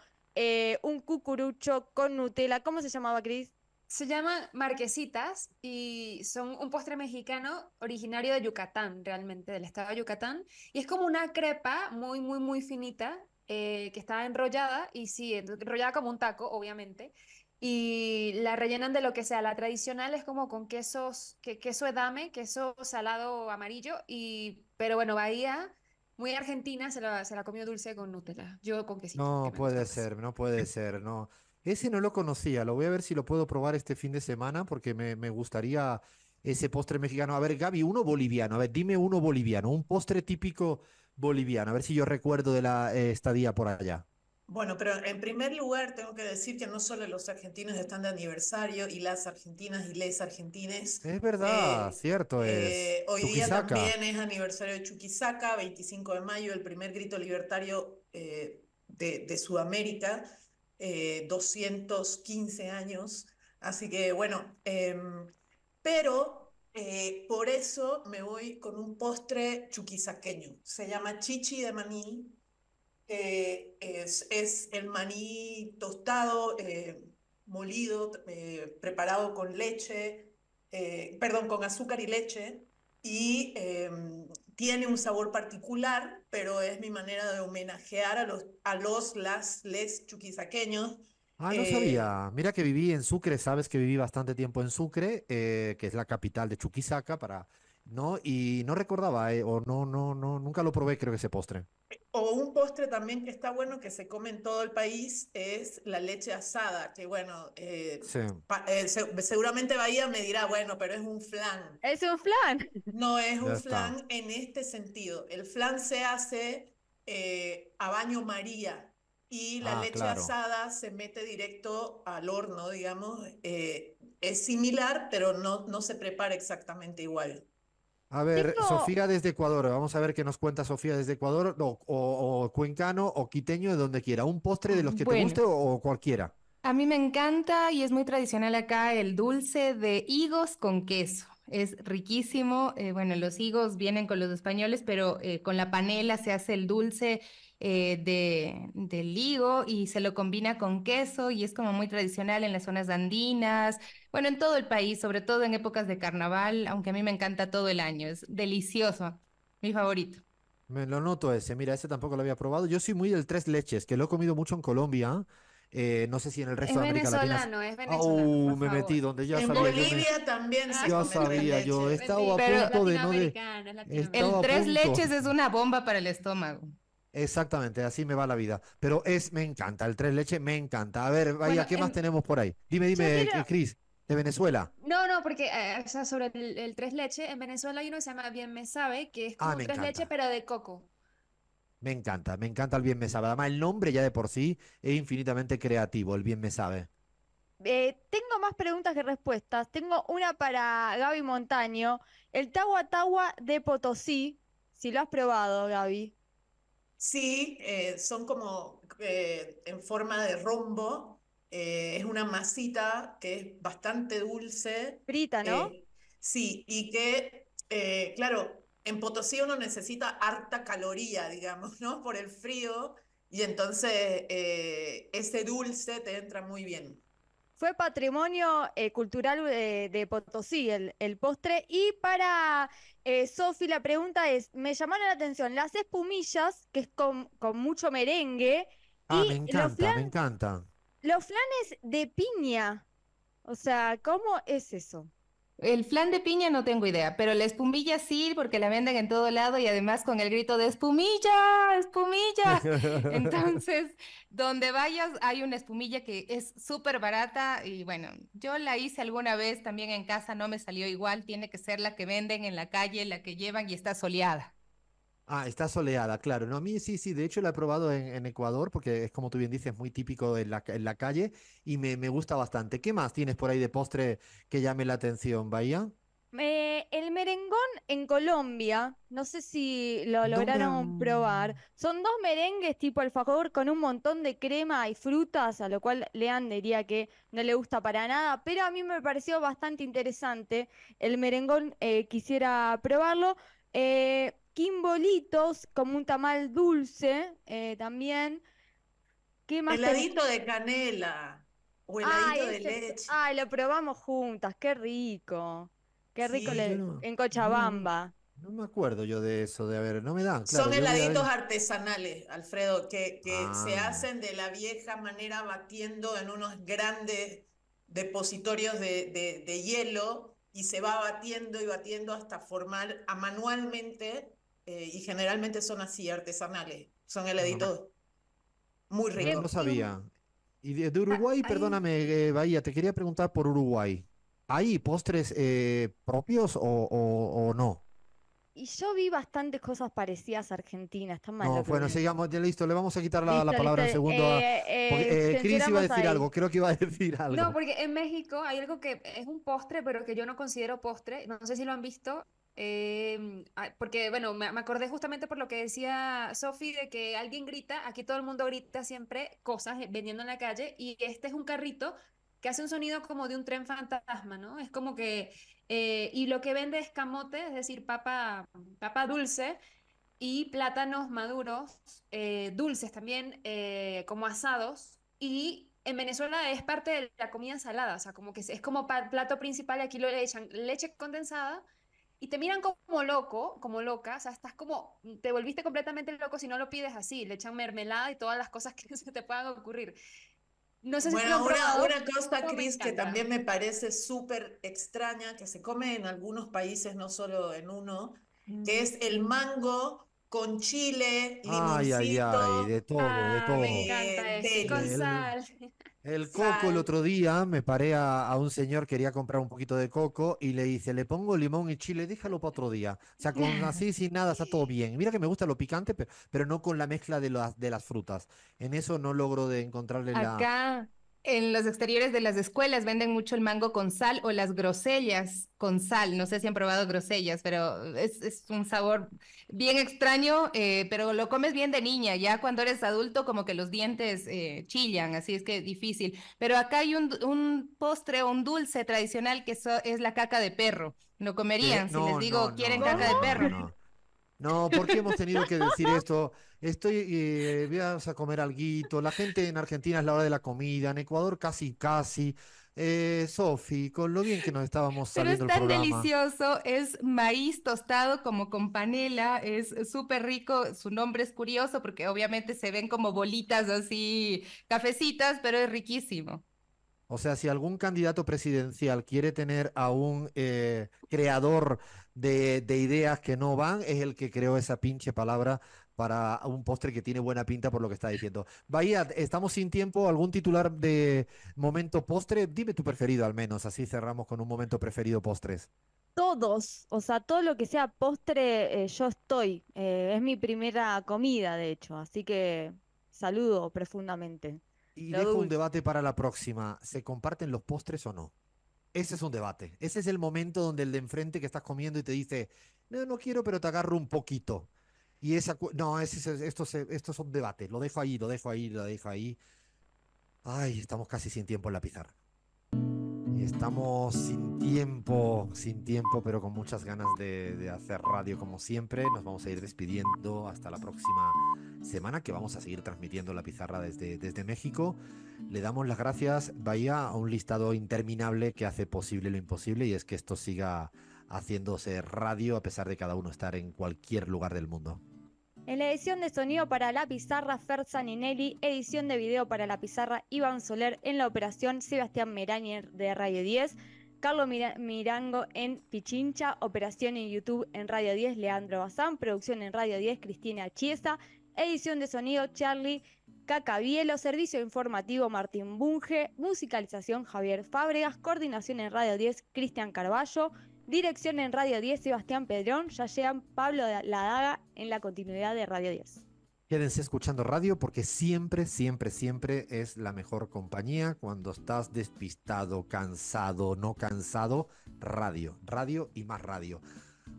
un cucurucho con Nutella. ¿Cómo se llamaba, Chris? Se llaman marquesitas y son un postre mexicano originario de Yucatán, realmente, del estado de Yucatán. Y es como una crepa muy, muy, muy finita eh, que está enrollada y sí, enrollada como un taco, obviamente. Y la rellenan de lo que sea. La tradicional es como con quesos, que, queso edame, queso salado amarillo. Y, pero bueno, Bahía muy argentina se la, se la comió dulce con Nutella. Yo con quesito. No puede ser, no puede ser, no. Ese no lo conocía, lo voy a ver si lo puedo probar este fin de semana porque me, gustaría ese postre mexicano. A ver, Gaby, uno boliviano, a ver, dime uno boliviano, un postre típico boliviano, a ver si yo recuerdo de la eh, estadía por allá. Bueno, pero en primer lugar tengo que decir que no solo los argentinos están de aniversario y las argentinas y les argentines. Es verdad, eh, cierto eh, es. hoy día también es aniversario de Chuquisaca, 25 de mayo, el primer grito libertario de, de, Sudamérica. 215 eh, años. Así que bueno, em, pero eh, por eso me voy con un postre chuquisaqueño. Se llama chichi de maní. Es, es, el maní tostado, eh, molido, preparado con leche, perdón, con azúcar y leche. Y em, tiene un sabor particular pero es mi manera de homenajear a los, a los las, les chuquisaqueños. Ah, no sabía. Eh, Mira que viví en Sucre, sabes que viví bastante tiempo en Sucre, eh, que es la capital de Chuquisaca, para no, y no recordaba, eh, o no, no, no, nunca lo probé, creo que ese postre. O un postre también que está bueno, que se come en todo el país, es la leche asada, que bueno, eh, eh, seguramente Bahía me dirá, bueno, pero es un flan. Es un flan. No es un flan en este sentido. El flan se hace a baño María y la ah, leche asada se mete directo al horno, digamos. es similar, pero no, no se prepara exactamente igual. A ver, Sofía desde Ecuador. Vamos a ver qué nos cuenta Sofía desde Ecuador, o, cuencano, o quiteño, de donde quiera. Un postre de los que te guste o, cualquiera. A mí me encanta y es muy tradicional acá el dulce de higos con queso. Es riquísimo. Eh, bueno, los higos vienen con los españoles, pero eh, con la panela se hace el dulce eh, de, del higo y se lo combina con queso y es como muy tradicional en las zonas andinas, bueno, en todo el país, sobre todo en épocas de carnaval, aunque a mí me encanta todo el año, es delicioso, mi favorito. Me lo noto ese, mira, ese tampoco lo había probado. Yo soy muy del tres leches, que lo he comido mucho en Colombia. Eh, no sé si en el resto de América Latina. venezolano, es venezolano. Oh, me metí donde ya sabía. En Bolivia también se Ya sabía, yo he estaba a punto de no de. El tres leches es una bomba para el estómago. Exactamente, así me va la vida. Pero es, me encanta, el tres leches me encanta. A ver, vaya, ¿qué más tenemos por ahí? Dime, dime, eh, Cris de Venezuela. No, no, porque eh, sobre el, tres leche, en Venezuela hay uno que se llama Bien Me Sabe, que es ah, como tres leche, pero de coco. Me encanta, me encanta el Bien Me Sabe. Además, el nombre ya de por sí es infinitamente creativo, el Bien Me Sabe. Eh, tengo más preguntas que respuestas. Tengo una para Gaby Montaño. El Tagua de Potosí, si lo has probado, Gaby. Sí, eh, son como en forma de rombo eh, es una masita que es bastante dulce. Frita, ¿no? Eh, sí, y que, eh, claro, en Potosí uno necesita harta caloría, digamos, ¿no? Por el frío, y entonces ese dulce te entra muy bien. Fue patrimonio cultural de, Potosí el, postre. Y para Sofi, la pregunta es: me llamaron la atención las espumillas, que es con, mucho merengue. Ah, y me encanta, me encanta los flanes de piña. O sea, ¿cómo es eso? El flan de piña no tengo idea, pero la espumilla sí, porque la venden en todo lado y además con el grito de espumilla, espumilla. (laughs) Entonces, donde vayas hay una espumilla que es súper barata y bueno, yo la hice alguna vez también en casa, no me salió igual, tiene que ser la que venden en la calle, la que llevan y está soleada. Ah, está soleada, claro. No, a mí sí, sí, de hecho la he probado en, Ecuador porque es como tú bien dices, muy típico en la, calle y me, gusta bastante. ¿Qué más tienes por ahí de postre que llame la atención, Bahía? Eh, el merengón en Colombia, no sé si lo lograron probar. Son dos merengues tipo alfajor con un montón de crema y frutas, a lo cual Lean diría que no le gusta para nada, pero a mí me pareció bastante interesante. El merengón eh, quisiera probarlo. Eh, quimbolitos, como un tamal dulce eh, también. ¿Qué más heladito de canela o ah, heladito de leche. Ay, lo probamos juntas, qué rico. Qué rico en Cochabamba. No, me acuerdo yo de eso, de haber, no me dan. Son heladitos artesanales, Alfredo, que, que se ah. hacen de la vieja manera batiendo en unos grandes depositorios de, de hielo y se va batiendo y batiendo hasta formar manualmente eh, y generalmente son así, artesanales, son el editor muy rico. No, no sabía. Y de, Uruguay, perdóname, eh, Bahía, te quería preguntar por Uruguay. ¿Hay postres eh, propios o, o, no? Y yo vi bastantes cosas parecidas a Argentina, mal. No, bueno, sigamos, ya listo, le vamos a quitar la, la palabra al segundo. Cris iba a decir algo, creo que iba a decir algo. No, porque en México hay algo que es un postre, pero que yo no considero postre, no sé si lo han visto, Em, ah, porque, bueno, me, acordé justamente por lo que decía Sofi de que alguien grita, aquí todo el mundo grita siempre cosas eh, vendiendo en la calle y este es un carrito que hace un sonido como de un tren fantasma, ¿no? Es como que, eh, y lo que vende es camote, es decir, papa, papa dulce y plátanos maduros, eh, dulces también, como asados, y en Venezuela es parte de la comida salada, o sea, como que es como plato principal, aquí lo le echan leche condensada y te miran como loco, como loca, o sea, estás como, te volviste completamente loco si no lo pides así, le echan mermelada y todas las cosas (laughs) que se te puedan ocurrir. No sé bueno, si una, una cosa, Cris, que también me parece súper extraña, que se come en algunos países, no solo en uno, mm. es el mango con chile, limoncito. Ay, ay, ay, de todo, de ah, todo. Me encanta eh, eso, con sal. El coco el otro día me paré a, un señor, quería comprar un poquito de coco y le hice, le pongo limón y chile, déjalo para otro día. O sea, con (laughs) así sin nada está todo bien. Mira que me gusta lo picante, pero, pero no con la mezcla de las, de las frutas. En eso no logro de encontrarle Acá, la en los exteriores de las escuelas venden mucho el mango con sal o las grosellas con sal. No sé si han probado grosellas, pero es, un sabor bien extraño, eh, pero lo comes bien de niña. Ya cuando eres adulto, como que los dientes eh, chillan, así es que difícil. Pero acá hay un, postre o un dulce tradicional que es la caca de perro. No comerían, si les digo, quieren caca de perro. No, ¿por qué hemos tenido que decir esto? Estoy, eh, a comer alguito. La gente en Argentina es la hora de la comida, en Ecuador casi, casi. Eh, Sofi, con lo bien que nos estábamos saliendo Pero es tan delicioso, es maíz tostado como con panela, es súper rico. Su nombre es curioso porque obviamente se ven como bolitas así, cafecitas, pero es riquísimo. O sea, si algún candidato presidencial quiere tener a un eh, creador de, ideas que no van es el que creó esa pinche palabra para un postre que tiene buena pinta por lo que está diciendo. Bahía, estamos sin tiempo. ¿Algún titular de momento postre? Dime tu preferido al menos, así cerramos con un momento preferido postres. Todos, o sea, todo lo que sea postre, eh, yo estoy. Eh, es mi primera comida, de hecho, así que saludo profundamente. Y dejo un debate para la próxima. ¿Se comparten los postres o no? Ese es un debate. Ese es el momento donde el de enfrente que estás comiendo y te dice, no, no quiero, pero te agarro un poquito. Y esa, no, esto, esto es un debate. Lo dejo ahí, lo dejo ahí, lo dejo ahí. Ay, estamos casi sin tiempo en la pizarra. Estamos sin tiempo, sin tiempo, pero con muchas ganas de, hacer radio como siempre. Nos vamos a ir despidiendo hasta la próxima semana, que vamos a seguir transmitiendo la pizarra desde, desde México. Le damos las gracias, Bahía, a un listado interminable que hace posible lo imposible y es que esto siga haciéndose radio a pesar de cada uno estar en cualquier lugar del mundo. En la edición de sonido para La Pizarra, Fer Saninelli. Edición de video para La Pizarra, Iván Soler. En la operación, Sebastián Merañer de Radio 10. Carlos Mirango en Pichincha, operación en YouTube en Radio 10, Leandro Bazán, producción en Radio 10, Cristina Chiesa, edición de sonido Charlie Cacabielo, servicio informativo Martín Bunge, musicalización Javier Fábregas, coordinación en Radio 10, Cristian Carballo, Dirección en Radio 10, Sebastián Pedrón. Ya llegan Pablo La Daga en la continuidad de Radio 10. Quédense escuchando radio porque siempre, siempre, siempre es la mejor compañía cuando estás despistado, cansado, no cansado. Radio, radio y más radio.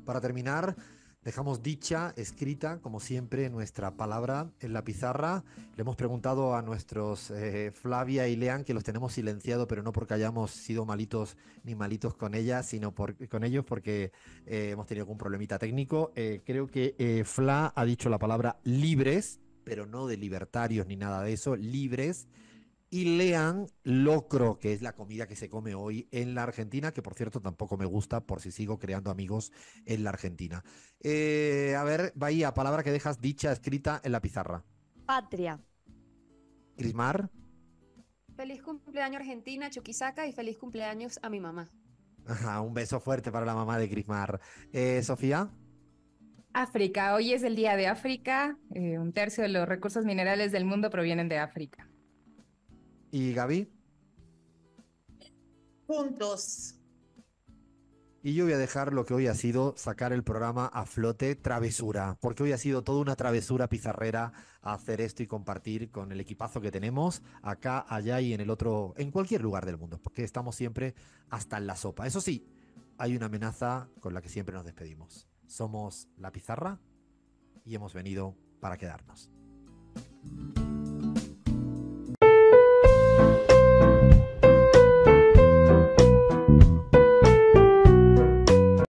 Para terminar, Dejamos dicha escrita, como siempre, nuestra palabra en la pizarra. Le hemos preguntado a nuestros eh, Flavia y Lean, que los tenemos silenciado, pero no porque hayamos sido malitos ni malitos con ellas, sino con ellos porque eh, hemos tenido algún problemita técnico. Eh, creo que Fla ha dicho la palabra libres, pero no de libertarios ni nada de eso, libres y lean locro, que es la comida que se come hoy en la Argentina, que por cierto tampoco me gusta por si sigo creando amigos en la Argentina. Eh, a ver, Bahía, palabra que dejas dicha, escrita en la pizarra. Patria. Grismar. Feliz cumpleaños Argentina, Chuquisaca, y feliz cumpleaños a mi mamá. un beso fuerte para la mamá de Grismar. Eh, Sofía. África, hoy es el Día de África, eh, un tercio de los recursos minerales del mundo provienen de África. ¿Y Gaby? ¡Juntos! Y yo voy a dejar lo que hoy ha sido sacar el programa a flote travesura, porque hoy ha sido toda una travesura pizarrera hacer esto y compartir con el equipazo que tenemos acá, allá y en el otro, en cualquier lugar del mundo, porque estamos siempre hasta en la sopa. Eso sí, hay una amenaza con la que siempre nos despedimos. Somos la pizarra y hemos venido para quedarnos.